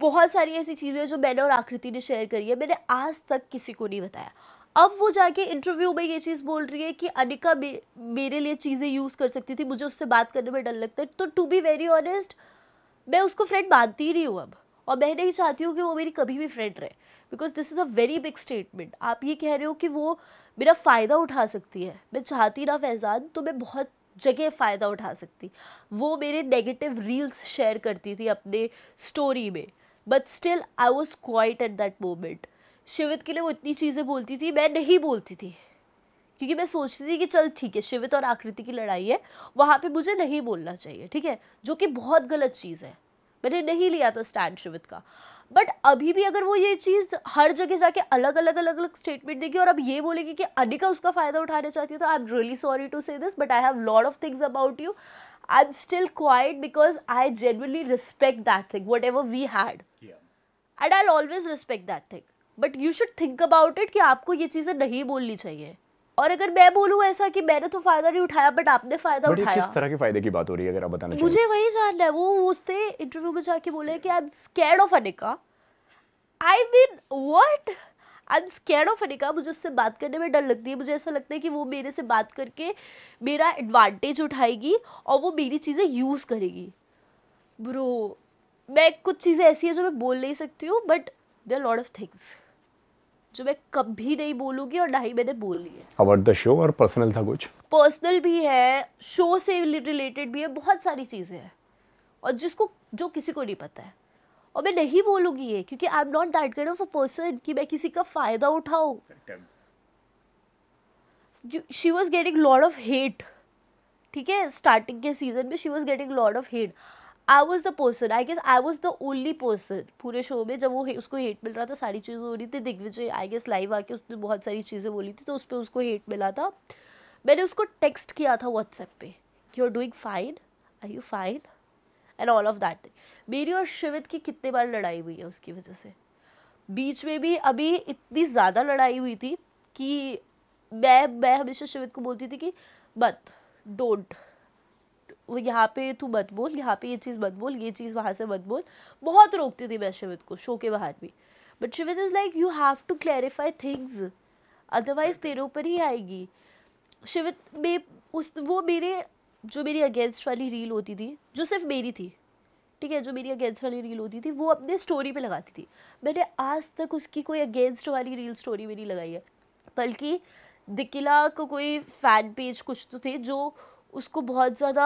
Speaker 1: बहुत सारी ऐसी चीज़ें जो मैंने और आकृति ने शेयर करी है मैंने आज तक किसी को नहीं बताया अब वो जाके इंटरव्यू में ये चीज़ बोल रही है कि अनिका मे, मेरे लिए चीज़ें यूज़ कर सकती थी मुझे उससे बात करने में डर लगता है तो टू बी वेरी ऑनेस्ट मैं उसको फ्रेंड मानती ही नहीं हूँ अब और मैं नहीं चाहती हूँ कि वो मेरी कभी भी फ्रेंड रहे because this is a very big statement आप ये कह रहे हो कि वो मेरा फ़ायदा उठा सकती है मैं चाहती ना फैज़ान तो मैं बहुत जगह फ़ायदा उठा सकती वो मेरे नेगेटिव रील्स शेयर करती थी अपने स्टोरी में but still I was quiet at that moment Siwet के लिए वो इतनी चीज़ें बोलती थी मैं नहीं बोलती थी क्योंकि मैं सोचती थी कि चल ठीक है शिवित और आकृति की लड़ाई है वहाँ पे मुझे नहीं बोलना चाहिए ठीक है जो कि बहुत गलत चीज़ है मैंने नहीं लिया था स्टैंड शिवित का बट अभी भी अगर वो ये चीज़ हर जगह जाके अलग अलग अलग अलग स्टेटमेंट देगी और अब ये बोलेगी कि अनिका उसका फ़ायदा उठाना चाहती है तो I am really sorry to say this but I have lot of things about you I am still quiet because I genuinely respect that thing whatever we had and I always respect that thing but you should think about it कि आपको ये चीज़ें नहीं बोलनी चाहिए और अगर मैं बोलूँ ऐसा कि मैंने तो फायदा नहीं उठाया बट आपने फायदा उठाया किस
Speaker 2: तरह के फायदे की बात हो रही है अगर आप बताना मुझे
Speaker 1: वही जानना है वो उसने इंटरव्यू में जाके बोले कि I am scared of Anika I mean what I am scared of Anika मुझे उससे बात करने में डर लगती है मुझे ऐसा लगता है कि वो मेरे से बात करके मेरा एडवांटेज उठाएगी और वो मेरी चीज़ें यूज़ करेगी ब्रो मैं कुछ चीज़ें ऐसी हैं जो मैं बोल नहीं सकती हूँ but there lot of things जो मैं कभी नहीं बोलूंगी और ना ही मैंने बोली है
Speaker 2: अबाउट द शो और पर्सनल था कुछ
Speaker 1: पर्सनल भी है शो से रिलेटेड भी है बहुत सारी चीज़ें हैं और जिसको जो किसी को नहीं पता है और मैं नहीं बोलूंगी ये क्योंकि I am not that kind of a person कि मैं किसी का फ़ायदा उठाऊं she was getting lot of hate ठीक है स्टार्टिंग के सीजन में she was getting lot of hate I was the person I guess I was the only person पूरे शो में जब वो उसको हेट मिल रहा था सारी चीज़ें हो रही थी दिग्विजय आई गेस लाइव आके उसने बहुत सारी चीज़ें बोली थी तो उस पर उसको हेट मिला था मैंने उसको टेक्स्ट किया था व्हाट्सएप पे you are doing fine I you fine and all of that मेरी और शिवित की कितने बार लड़ाई हुई है उसकी वजह से बीच में भी अभी इतनी ज़्यादा लड़ाई हुई थी कि मैं मैं हमेशा शिवित को बोलती थी कि मत डोंट यहाँ पे तू मत बोल यहाँ पे ये चीज़ मत बोल ये चीज़ वहाँ से मत बोल बहुत रोकती थी मैं शिवित को शो के बाहर भी but Siwet is like you have to clarify things otherwise तेरे ऊपर ही आएगी शिवित में उस वो मेरे जो मेरी अगेंस्ट वाली रील होती थी जो सिर्फ मेरी थी ठीक है जो मेरी अगेंस्ट वाली रील होती थी वो अपने स्टोरी पे लगाती थी मैंने आज तक उसकी कोई अगेंस्ट वाली रील स्टोरी में नहीं लगाई है बल्कि दिकिला को कोई फ़ैन पेज कुछ तो थे जो उसको बहुत ज़्यादा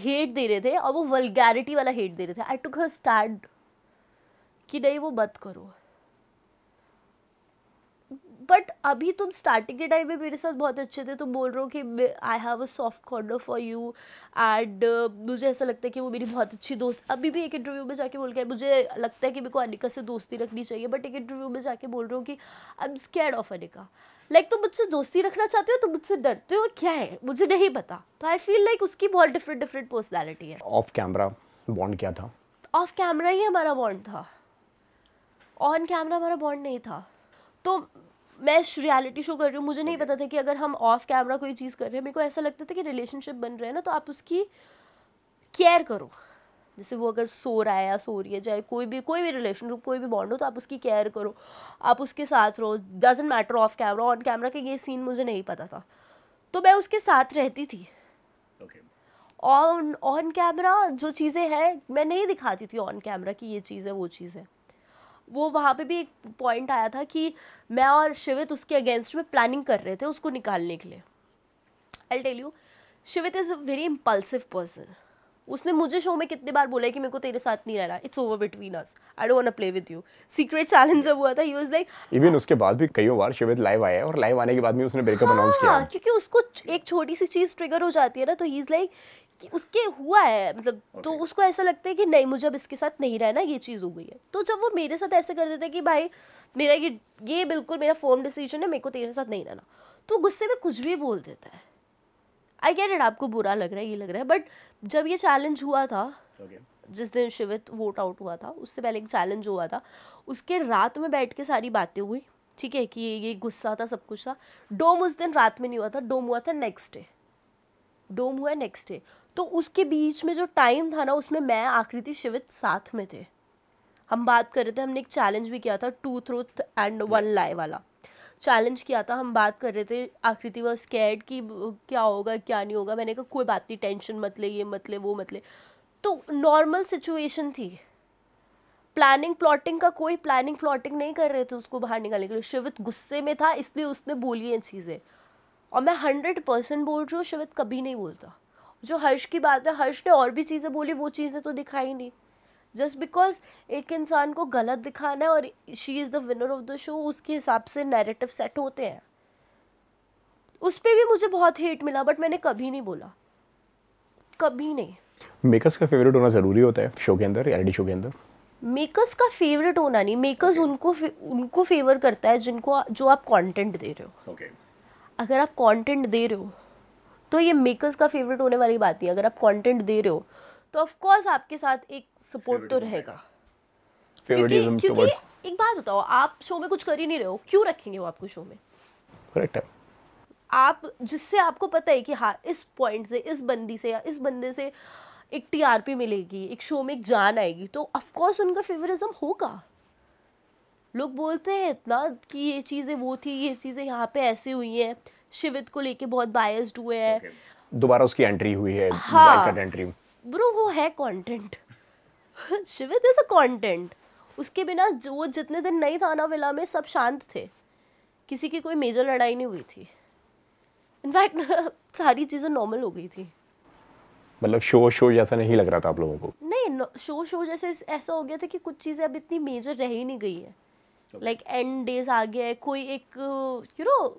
Speaker 1: हेट दे रहे थे और वो वलगैरिटी वाला हेट दे रहे थे आई टुक हर स्टैंड कि नहीं वो मत करो बट अभी तुम स्टार्टिंग के टाइम में मेरे साथ बहुत अच्छे थे तुम बोल रहे हो कि I have a soft corner for you and मुझे ऐसा लगता है कि वो मेरी बहुत अच्छी दोस्त अभी भी एक इंटरव्यू में जाके बोल के मुझे लगता है कि मेरे को अनिका से दोस्ती रखनी चाहिए बट एक इंटरव्यू में जाके बोल रहा हूँ कि I am scared of Anika like तुम मुझसे दोस्ती रखना चाहते हो तुम मुझसे डरते हो क्या है मुझे नहीं पता तो आई फील लाइक उसकी बहुत डिफरेंट डिफरेंट पर्सनैलिटी है
Speaker 2: ऑफ कैमरा बॉन्ड क्या था
Speaker 1: ऑफ कैमरा ही हमारा बॉन्ड था ऑन कैमरा हमारा बॉन्ड नहीं था तो मैं रियलिटी शो कर रही हूँ मुझे नहीं पता था कि अगर हम ऑफ कैमरा कोई चीज़ कर रहे हैं मेरे को ऐसा लगता था कि रिलेशनशिप बन रहे हैं ना तो आप उसकी केयर करो जैसे वो अगर सो रहा है या सो रही है चाहे कोई भी कोई भी रिलेशनशिप कोई भी बॉन्ड हो तो आप उसकी केयर करो आप उसके साथ रहो doesn't matter off camera on camera का ये सीन मुझे नहीं पता था तो मैं उसके साथ रहती थी ऑन ऑन कैमरा जो चीज़ें हैं मैं नहीं दिखाती थी ऑन कैमरा कि ये चीज़ है वो चीज़ है वो वहाँ पे भी एक पॉइंट आया था कि मैं और शिवित उसके अगेंस्ट में प्लानिंग कर रहे थे उसको निकालने के लिए I tell you Siwet is a very impulsive person उसने मुझे शो में कितनी बार बोला कि मेरे को तेरे साथ नहीं रहना it's over between us I don't want to play with you secret challenge जब हुआ था ही वाज लाइक
Speaker 2: इवन उसके बाद भी कई बार शिवेद लाइव आया और लाइव आने के बाद भी उसने ब्रेकअप अनाउंस हाँ, किया
Speaker 1: क्योंकि उसको एक छोटी सी चीज ट्रिगर हो जाती है ना तो ही इज लाइक कि उसके हुआ है मतलब तो okay. तो उसको ऐसा लगता है कि नहीं मुझे अब इसके साथ नहीं रहना ये चीज़ हो गई है तो जब वो मेरे साथ ऐसे कर देता है कि भाई मेरा ये ये बिल्कुल मेरा फॉर्म डिसीजन है मेरे को तेरे साथ नहीं रहना तो गुस्से में कुछ भी बोल देता है आई गेट इट आपको बुरा लग रहा है ये लग रहा है बट जब ये चैलेंज हुआ था okay. जिस दिन शिवित वोट आउट हुआ था उससे पहले एक चैलेंज हुआ था उसके रात में बैठ के सारी बातें हुई ठीक है कि ये गुस्सा था सब कुछ था डोम उस दिन रात में नहीं हुआ था डोम हुआ था नेक्स्ट डे डोम हुआ नेक्स्ट डे तो उसके बीच में जो टाइम था ना उसमें मैं आकृति शिवित साथ में थे हम बात कर रहे थे हमने एक चैलेंज भी किया था two truth and one lie वाला चैलेंज किया था हम बात कर रहे थे आकृति वो स्कैड कि क्या होगा क्या नहीं होगा मैंने कहा कोई बात नहीं टेंशन मत ले ये मत ले वो मत ले तो नॉर्मल सिचुएशन थी प्लानिंग प्लॉटिंग का कोई प्लानिंग प्लॉटिंग नहीं कर रहे थे उसको बाहर निकालने के लिए शिवित गुस्से में था इसलिए उसने बोली ये चीज़ें और मैं हंड्रेड परसेंट बोल रही हूँ शिवित कभी नहीं बोलता जो हर्ष की बात है हर्ष ने और भी चीज़ें बोली वो चीज़ें तो दिखाई नहीं जस्ट बिकॉज एक इंसान को गलत दिखाना है और she is the winner of the show उसके हिसाब से नैरेटिव सेट होते हैं उस पर भी मुझे बहुत हेट मिला बट मैंने कभी नहीं बोला कभी नहीं
Speaker 2: मेकर्स का फेवरेट होना ज़रूरी होता है शो के अंदर रियलिटी शो के अंदर
Speaker 1: मेकर्स का फेवरेट होना नहीं मेकर्स okay. उनको उनको फेवर करता है जिनको जो आप कंटेंट दे रहे हो okay. अगर आप कंटेंट दे रहे हो तो ये मेकर्स का फेवरेट होने वाली बात नहीं अगर आप कंटेंट दे रहे हो तो ऑफकोर्स आपके साथ एक सपोर्ट तो रहेगा
Speaker 2: क्योंकि क्योंकि
Speaker 1: एक बात बताओ आप शो में कुछ कर ही नहीं रहे हो क्यों रखेंगे वो आपको शो में करेक्ट है आप जिससे आपको पता है कि हाँ इस पॉइंट से इस बंदी से या इस बंदे से एक टीआरपी मिलेगी एक शो में एक जान आएगी तो ऑफ कोर्स उनका फेवरिज्म होगा लोग बोलते हैं इतना कि ये चीज़ें वो थी ये चीज़ें यहाँ पे ऐसे हुई हैं शिवित को लेके बहुत बायस्ड हुए हैं
Speaker 2: दोबारा उसकी एंट्री हुई है हाँ, एंट्री
Speaker 1: ब्रो वो है content Siwet is a content उसके बिना वो जितने दिन नहीं था ना विला में सब शांत थे किसी की कोई मेजर लड़ाई नहीं हुई थी इनफैक्ट सारी चीज़ें नॉर्मल हो गई थी
Speaker 2: मतलब शो शो जैसा नहीं लग रहा था आप लोगों को
Speaker 1: नहीं शो शो जैसे ऐसा हो गया था कि कुछ चीज़ें अब इतनी मेजर रह ही नहीं गई है लाइक एंड डेज आ गया है कोई एक यू you नो know,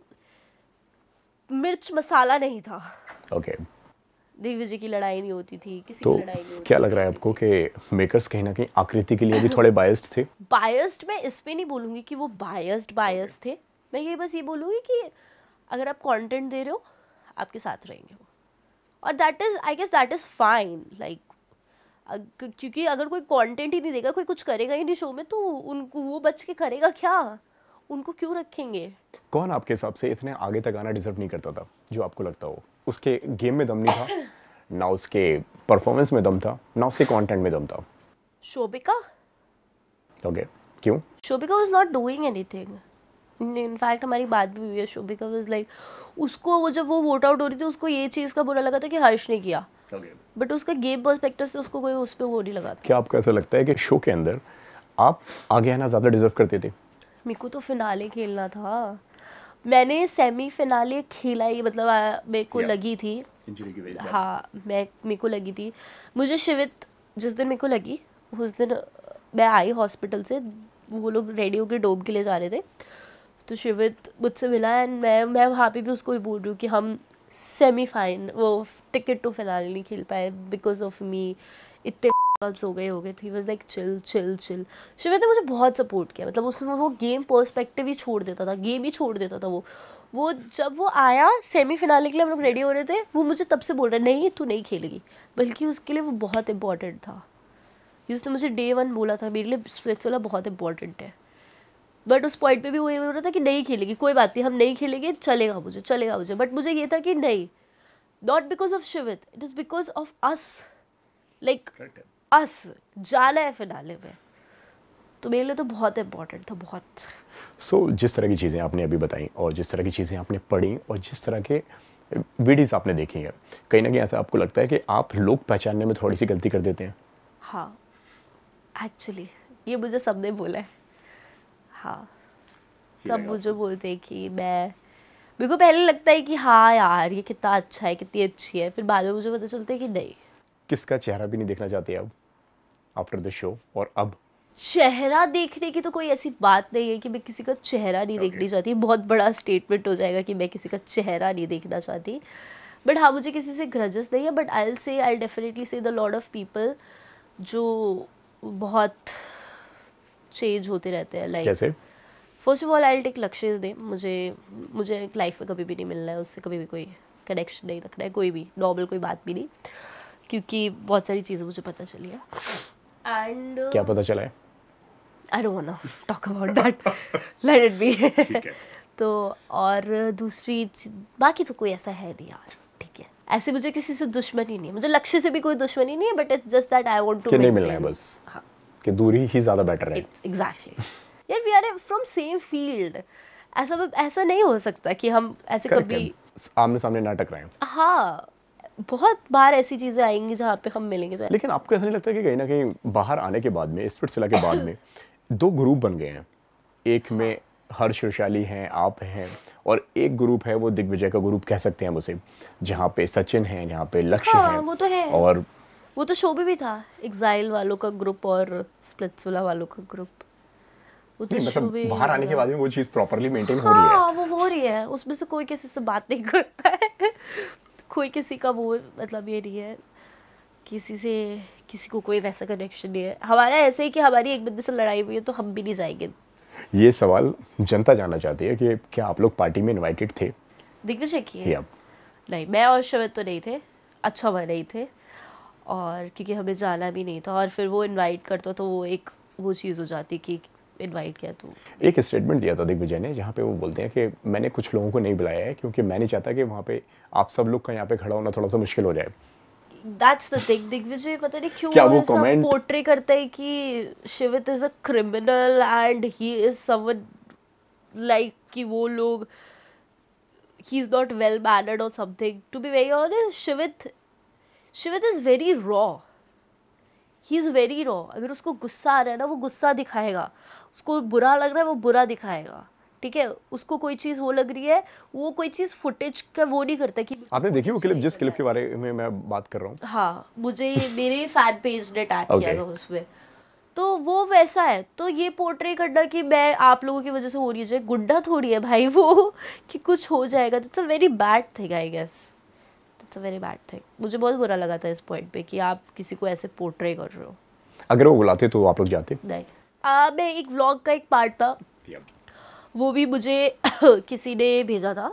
Speaker 1: मिर्च मसाला नहीं था ओके okay. दिग्विजय की लड़ाई नहीं होती थी किसी तो की लड़ाई नहीं
Speaker 2: क्या लग रहा है आपको कि मेकर्स कहीं ना कहीं आकृति के लिए भी थोड़े बायस्ड थे
Speaker 1: बायस्ड मैं इस पर नहीं बोलूँगी कि वो बायस्ड बायस्ड थे मैं ये बस ये बोलूँगी कि अगर आप कॉन्टेंट दे रहे हो आपके साथ रहेंगे वो और that is I guess that is fine like क्योंकि अगर कोई कंटेंट ही नहीं देगा कोई कुछ करेगा ही नहीं शो में तो उनको वो बच के करेगा क्या उनको क्यों रखेंगे
Speaker 2: कौन आपके हिसाब से इतने आगे तक आना डिजर्व नहीं करता था जो आपको लगता हो उसके गेम में दम नहीं था ना उसके परफॉर्मेंस में दम था ना उसके कंटेंट में दम था शोभिका ओके क्यों
Speaker 1: Shobhika was not doing anything in fact हमारी बात भी हुई है शोभिका वाज लाइक उसको वो जब वो वोट आउट हो रही थी उसको ये चीज़ का बुरा लगा था कि हर्ष ने किया बट उसका गेम पर्सपेक्टिव से उसको कोई उस पे वो नहीं लगा क्या
Speaker 2: आपको ऐसा लगता है कि शो के अंदर आप आगे आना ज़्यादा डिजर्व करते थे
Speaker 1: मेरे को तो फिनाले खेलना था मैंने सेमी खेला ही मतलब मेरे को yeah. लगी थी हाँ मैं मेरे को लगी थी मुझे शिवित जिस दिन मेरे को लगी उस दिन मैं आई हॉस्पिटल से वो लोग रेडियो के डोब के लिए जा रहे थे तो शिवित मुझसे मिला एंड मैं मैं वहाँ पे भी उसको ही बोल रही हूँ कि हम सेमी फाइन वो टिकट टू तो फिनाल नहीं खेल पाए बिकॉज ऑफ मी इतने कब सो गए हो गए he was like chill chill chill Siwet ने मुझे बहुत सपोर्ट किया मतलब उसमें वो गेम पर्सपेक्टिव ही छोड़ देता था गेम ही छोड़ देता था वो वो जब वो आया सेमीफिनाले के लिए हम लोग रेडी हो रहे थे वो मुझे तब से बोल रहा नहीं तू नहीं खेलेगी बल्कि उसके लिए वो बहुत इंपॉर्टेंट था कि उसने मुझे डे वन बोला था मेरे लिए स्पेक्स वाला बहुत इंपॉर्टेंट है बट उस पॉइंट पे भी वो ये बोल रहा था कि नहीं खेलेगी कोई बात नहीं हम नहीं खेलेंगे चलेगा मुझे चलेगा मुझे बट मुझे ये था कि नहीं not because of Shivit it is because of us like us जाला है डाले में तो मेरे लिए तो बहुत इम्पोर्टेंट था बहुत
Speaker 2: सो so, जिस तरह की चीज़ें आपने अभी बताई और जिस तरह की चीज़ें आपने पढ़ी और जिस तरह के वीडियोज़ आपने देखी हैं कहीं ना कहीं ऐसा आपको लगता है कि आप लोग पहचानने में थोड़ी सी गलती कर देते हैं
Speaker 1: हाँ एक्चुअली ये मुझे सबने बोला है हाँ सब मुझे बोलते हैं कि मैं मेरे को पहले लगता है कि हाँ यार ये कितना अच्छा है कितनी अच्छी है फिर बाद में मुझे पता चलता है कि नहीं
Speaker 2: किसका चेहरा भी नहीं देखना चाहते आप आफ्टर द शो और अब
Speaker 1: चेहरा देखने की तो कोई ऐसी बात नहीं है कि मैं किसी का चेहरा नहीं okay. देखना चाहती बहुत बड़ा स्टेटमेंट हो जाएगा कि मैं किसी का चेहरा नहीं देखना चाहती बट हाँ मुझे किसी से ग्रजस नहीं है but I'll say I definitely say the lot of people जो बहुत चेंज होते रहते हैं like first of all I take लक्ष्य दे मुझे मुझे लाइफ में कभी भी नहीं मिलना है उससे कभी भी कोई कनेक्शन नहीं रखना है कोई भी नॉर्मल कोई बात भी नहीं क्योंकि बहुत सारी चीज़ें मुझे पता चली है एंड uh, क्या पता चला है I don't want to talk about that let it be तो और दूसरी बाकी तो कोई ऐसा है नहीं यार ठीक है ऐसे मुझे किसी से दुश्मनी नहीं है मुझे लक्ष्य से भी कोई दुश्मनी नहीं है but it's just that I want to नहीं मिलना है बस हाँ।
Speaker 2: कि दूरी ही ज्यादा बेटर है
Speaker 1: एग्जैक्टली यार we are from same field ऐसा ऐसा नहीं हो सकता कि हम ऐसे कभी
Speaker 2: आमने सामने ना टकराएं
Speaker 1: हाँ बहुत बार ऐसी चीज़ें आएंगी जहाँ पे हम मिलेंगे तो- लेकिन
Speaker 2: आपको ऐसा नहीं लगता कि कहीं ना कहीं बाहर आने के बाद में स्पिट सिला के बाद में दो ग्रुप बन गए हैं एक में हर्ष वैशाली हैं आप हैं और एक ग्रुप है वो दिग्विजय का ग्रुप कह सकते हैं उसे जहाँ पे सचिन है जहाँ पे लक्ष्य हाँ, है वो तो है और
Speaker 1: वो तो शो भी, भी था एग्जाइल वालों का ग्रुप और स्प्लिट्सुला वालों का ग्रुप वो तो मतलब बाहर आने के बाद में
Speaker 2: वो चीज़ प्रॉपरली मेंटेन हाँ, हो रही है हाँ,
Speaker 1: वो हो रही है उसमें से कोई किसी से बात नहीं करता है कोई किसी का वो मतलब ये नहीं है किसी से किसी को कोई वैसा कनेक्शन नहीं है हमारा ऐसे ही कि हमारी एक बंदे से लड़ाई हुई है तो हम भी नहीं जाएंगे
Speaker 2: ये सवाल जनता जानना चाहती है कि क्या आप लोग पार्टी में इनवाइटेड थे
Speaker 1: दिग्विजय की नहीं मैं और शमित तो नहीं थे अच्छा वह नहीं थे और क्योंकि हमें जाना भी नहीं था और फिर वो इनवाइट करता तो वो एक वो चीज़ हो जाती कि इनवाइट किया तो
Speaker 2: एक स्टेटमेंट दिया था दिग्विजय ने जहाँ पे वो बोलते हैं कि मैंने कुछ लोगों को नहीं बुलाया है क्योंकि मैं नहीं चाहता कि वहाँ पे आप सब लोग का यहाँ पे खड़ा होना थोड़ा सा मुश्किल हो जाए
Speaker 1: दैट्स द थिंग दिग्विजय पता नहीं क्यों क्या वो कमेंट पोर्ट्रे करता है कि Shivit is a criminal and he is someone like कि वो लोग he is not well mannered और something to be very honest Shivit Shivit is very raw he is very raw अगर उसको गुस्सा आ रहा है ना वो गुस्सा दिखाएगा उसको बुरा लग रहा है वो बुरा दिखाएगा ठीक है उसको कोई चीज वो लग रही है वो कोई चीज फुटेज का वो नहीं करता कि
Speaker 2: आपने देखी वो क्लिप जिस क्लिप के बारे में मैं बात कर रहा हूँ
Speaker 1: हाँ मुझे मेरे फैन पेज ने टैग किया था उसमें तो वो वैसा है तो ये पोर्ट्रे करना कि मैं आप लोगों की वजह से हो रही है गुड्डा थोड़ी है भाई वो कि कुछ हो जाएगा that's a very bad thing I guess that's a very bad thing मुझे बहुत बुरा लगा था इस पॉइंट पे कि आप किसी को ऐसे पोर्ट्रे कर रहे हो
Speaker 2: अगर वो बुलाते तो आप लोग जाते नहीं
Speaker 1: मैं एक व्लॉग का एक पार्ट था वो भी मुझे किसी ने भेजा था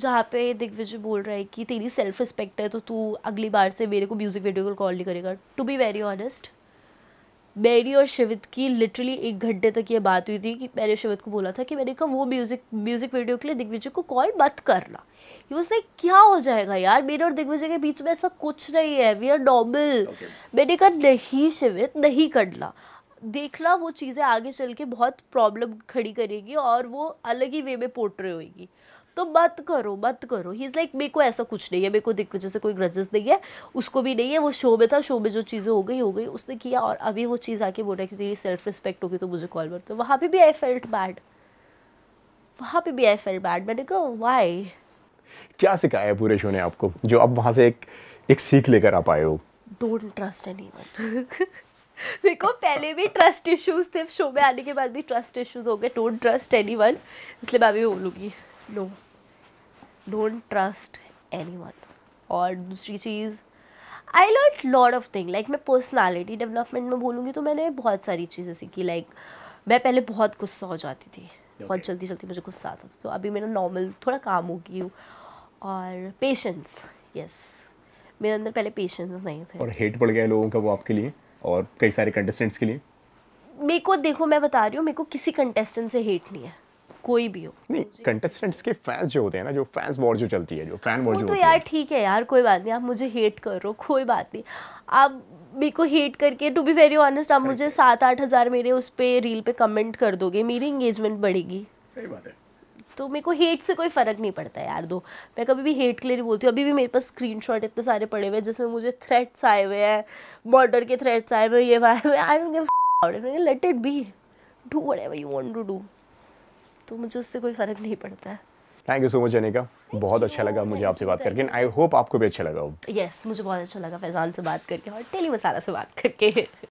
Speaker 1: जहाँ पे दिग्विजय बोल रहा है कि तेरी सेल्फ रिस्पेक्ट है तो तू अगली बार से मेरे को म्यूज़िक वीडियो को कॉल नहीं करेगा टू बी वेरी ऑनेस्ट मेरी और शिवित की लिटरली एक घंटे तक ये बात हुई थी कि मैंने शिवित को बोला था कि मैंने कहा वो म्यूज़िक म्यूज़िक वीडियो के लिए दिग्विजय को कॉल मत करना ये उसने क्या हो जाएगा यार मेरे और दिग्विजय के बीच में ऐसा कुछ नहीं है वी आर नॉर्मल मैंने कहा नहीं शिवित नहीं करना देखना वो चीज़ें आगे चल के बहुत प्रॉब्लम खड़ी करेगी और वो अलग ही वे में पोर्ट्रे होगी तो मत करो मत करो ही इज़ लाइक मेरे को ऐसा कुछ नहीं है मेरे को दिग्गज जैसे कोई ग्रजेस नहीं है उसको भी नहीं है वो शो में था शो में जो चीज़ें हो गई हो गई उसने किया और अभी वो चीज़ आके बोल रहा है कि तेरी सेल्फ रिस्पेक्ट होगी तो मुझे कॉल करते वहाँ पर भी आई फेल्ट बैड वहाँ पर भी आई फेल्ट बैड मैंने कहा वाई
Speaker 2: क्या सिखाया है पूरे शो ने आपको जो अब वहाँ से एक एक सीख लेकर आ पाए हो
Speaker 1: डोंट ट्रस्ट एनीवन मेरे को पहले भी ट्रस्ट इश्यूज थे शो में आने के बाद भी ट्रस्ट इश्यूज हो गए डोंट ट्रस्ट एनी वन इसलिए मैं भी बोलूँगी no don't trust anyone और दूसरी चीज़ I learn lot of thing like मैं पर्सनैलिटी डेवलपमेंट में बोलूँगी तो मैंने बहुत सारी चीज़ें सीखी लाइक like, मैं पहले बहुत गुस्सा हो जाती थी okay. बहुत जल्दी जल्दी मुझे गुस्सा आता था तो अभी मेरा नॉर्मल थोड़ा काम हो गई हूँ और पेशेंस यस yes. मेरे अंदर पहले पेशेंस नहीं थे और
Speaker 2: हेट पड़ गया लोगों का वो आपके लिए और कई सारे कंटेस्टेंट्स के लिए
Speaker 1: मेरे को देखो मैं बता रही हूँ मेरे को किसी कंटेस्टेंट से हेट नहीं है कोई भी हो नहीं
Speaker 2: कंटेस्टेंट्स के फैंस जो होते हैं ना जो फैंस वॉर जो चलती है जो फैन वॉर जो तो यार
Speaker 1: ठीक है यार कोई बात नहीं आप मुझे हेट करो कोई बात नहीं आप मेरे को हेट करके टू बी वेरी ऑनेस्ट आप मुझे सात आठ हज़ार मेरे उस पर रील पे कमेंट कर दोगे मेरी इंगेजमेंट बढ़ेगी सही बात है तो मेरे को हेट से कोई फ़र्क नहीं पड़ता यार दो मैं कभी भी हेट के लिए नहीं बोलती हूँ अभी भी मेरे पास स्क्रीन इतने सारे पड़े हुए हैं जिसमें मुझे थ्रेट्स आए हुए हैं मर्डर के थ्रेट्स आए हुए ये आए हुए I don't give let it be do whatever you want to do तो मुझे उससे कोई फ़र्क नहीं पड़ता है
Speaker 2: thank you so much Anika बहुत अच्छा लगा मुझे आपसे बात करके आई होप आपको भी अच्छा लगा
Speaker 1: यस yes, मुझे बहुत अच्छा लगा फैजान से बात करके और टेली मसाला से बात करके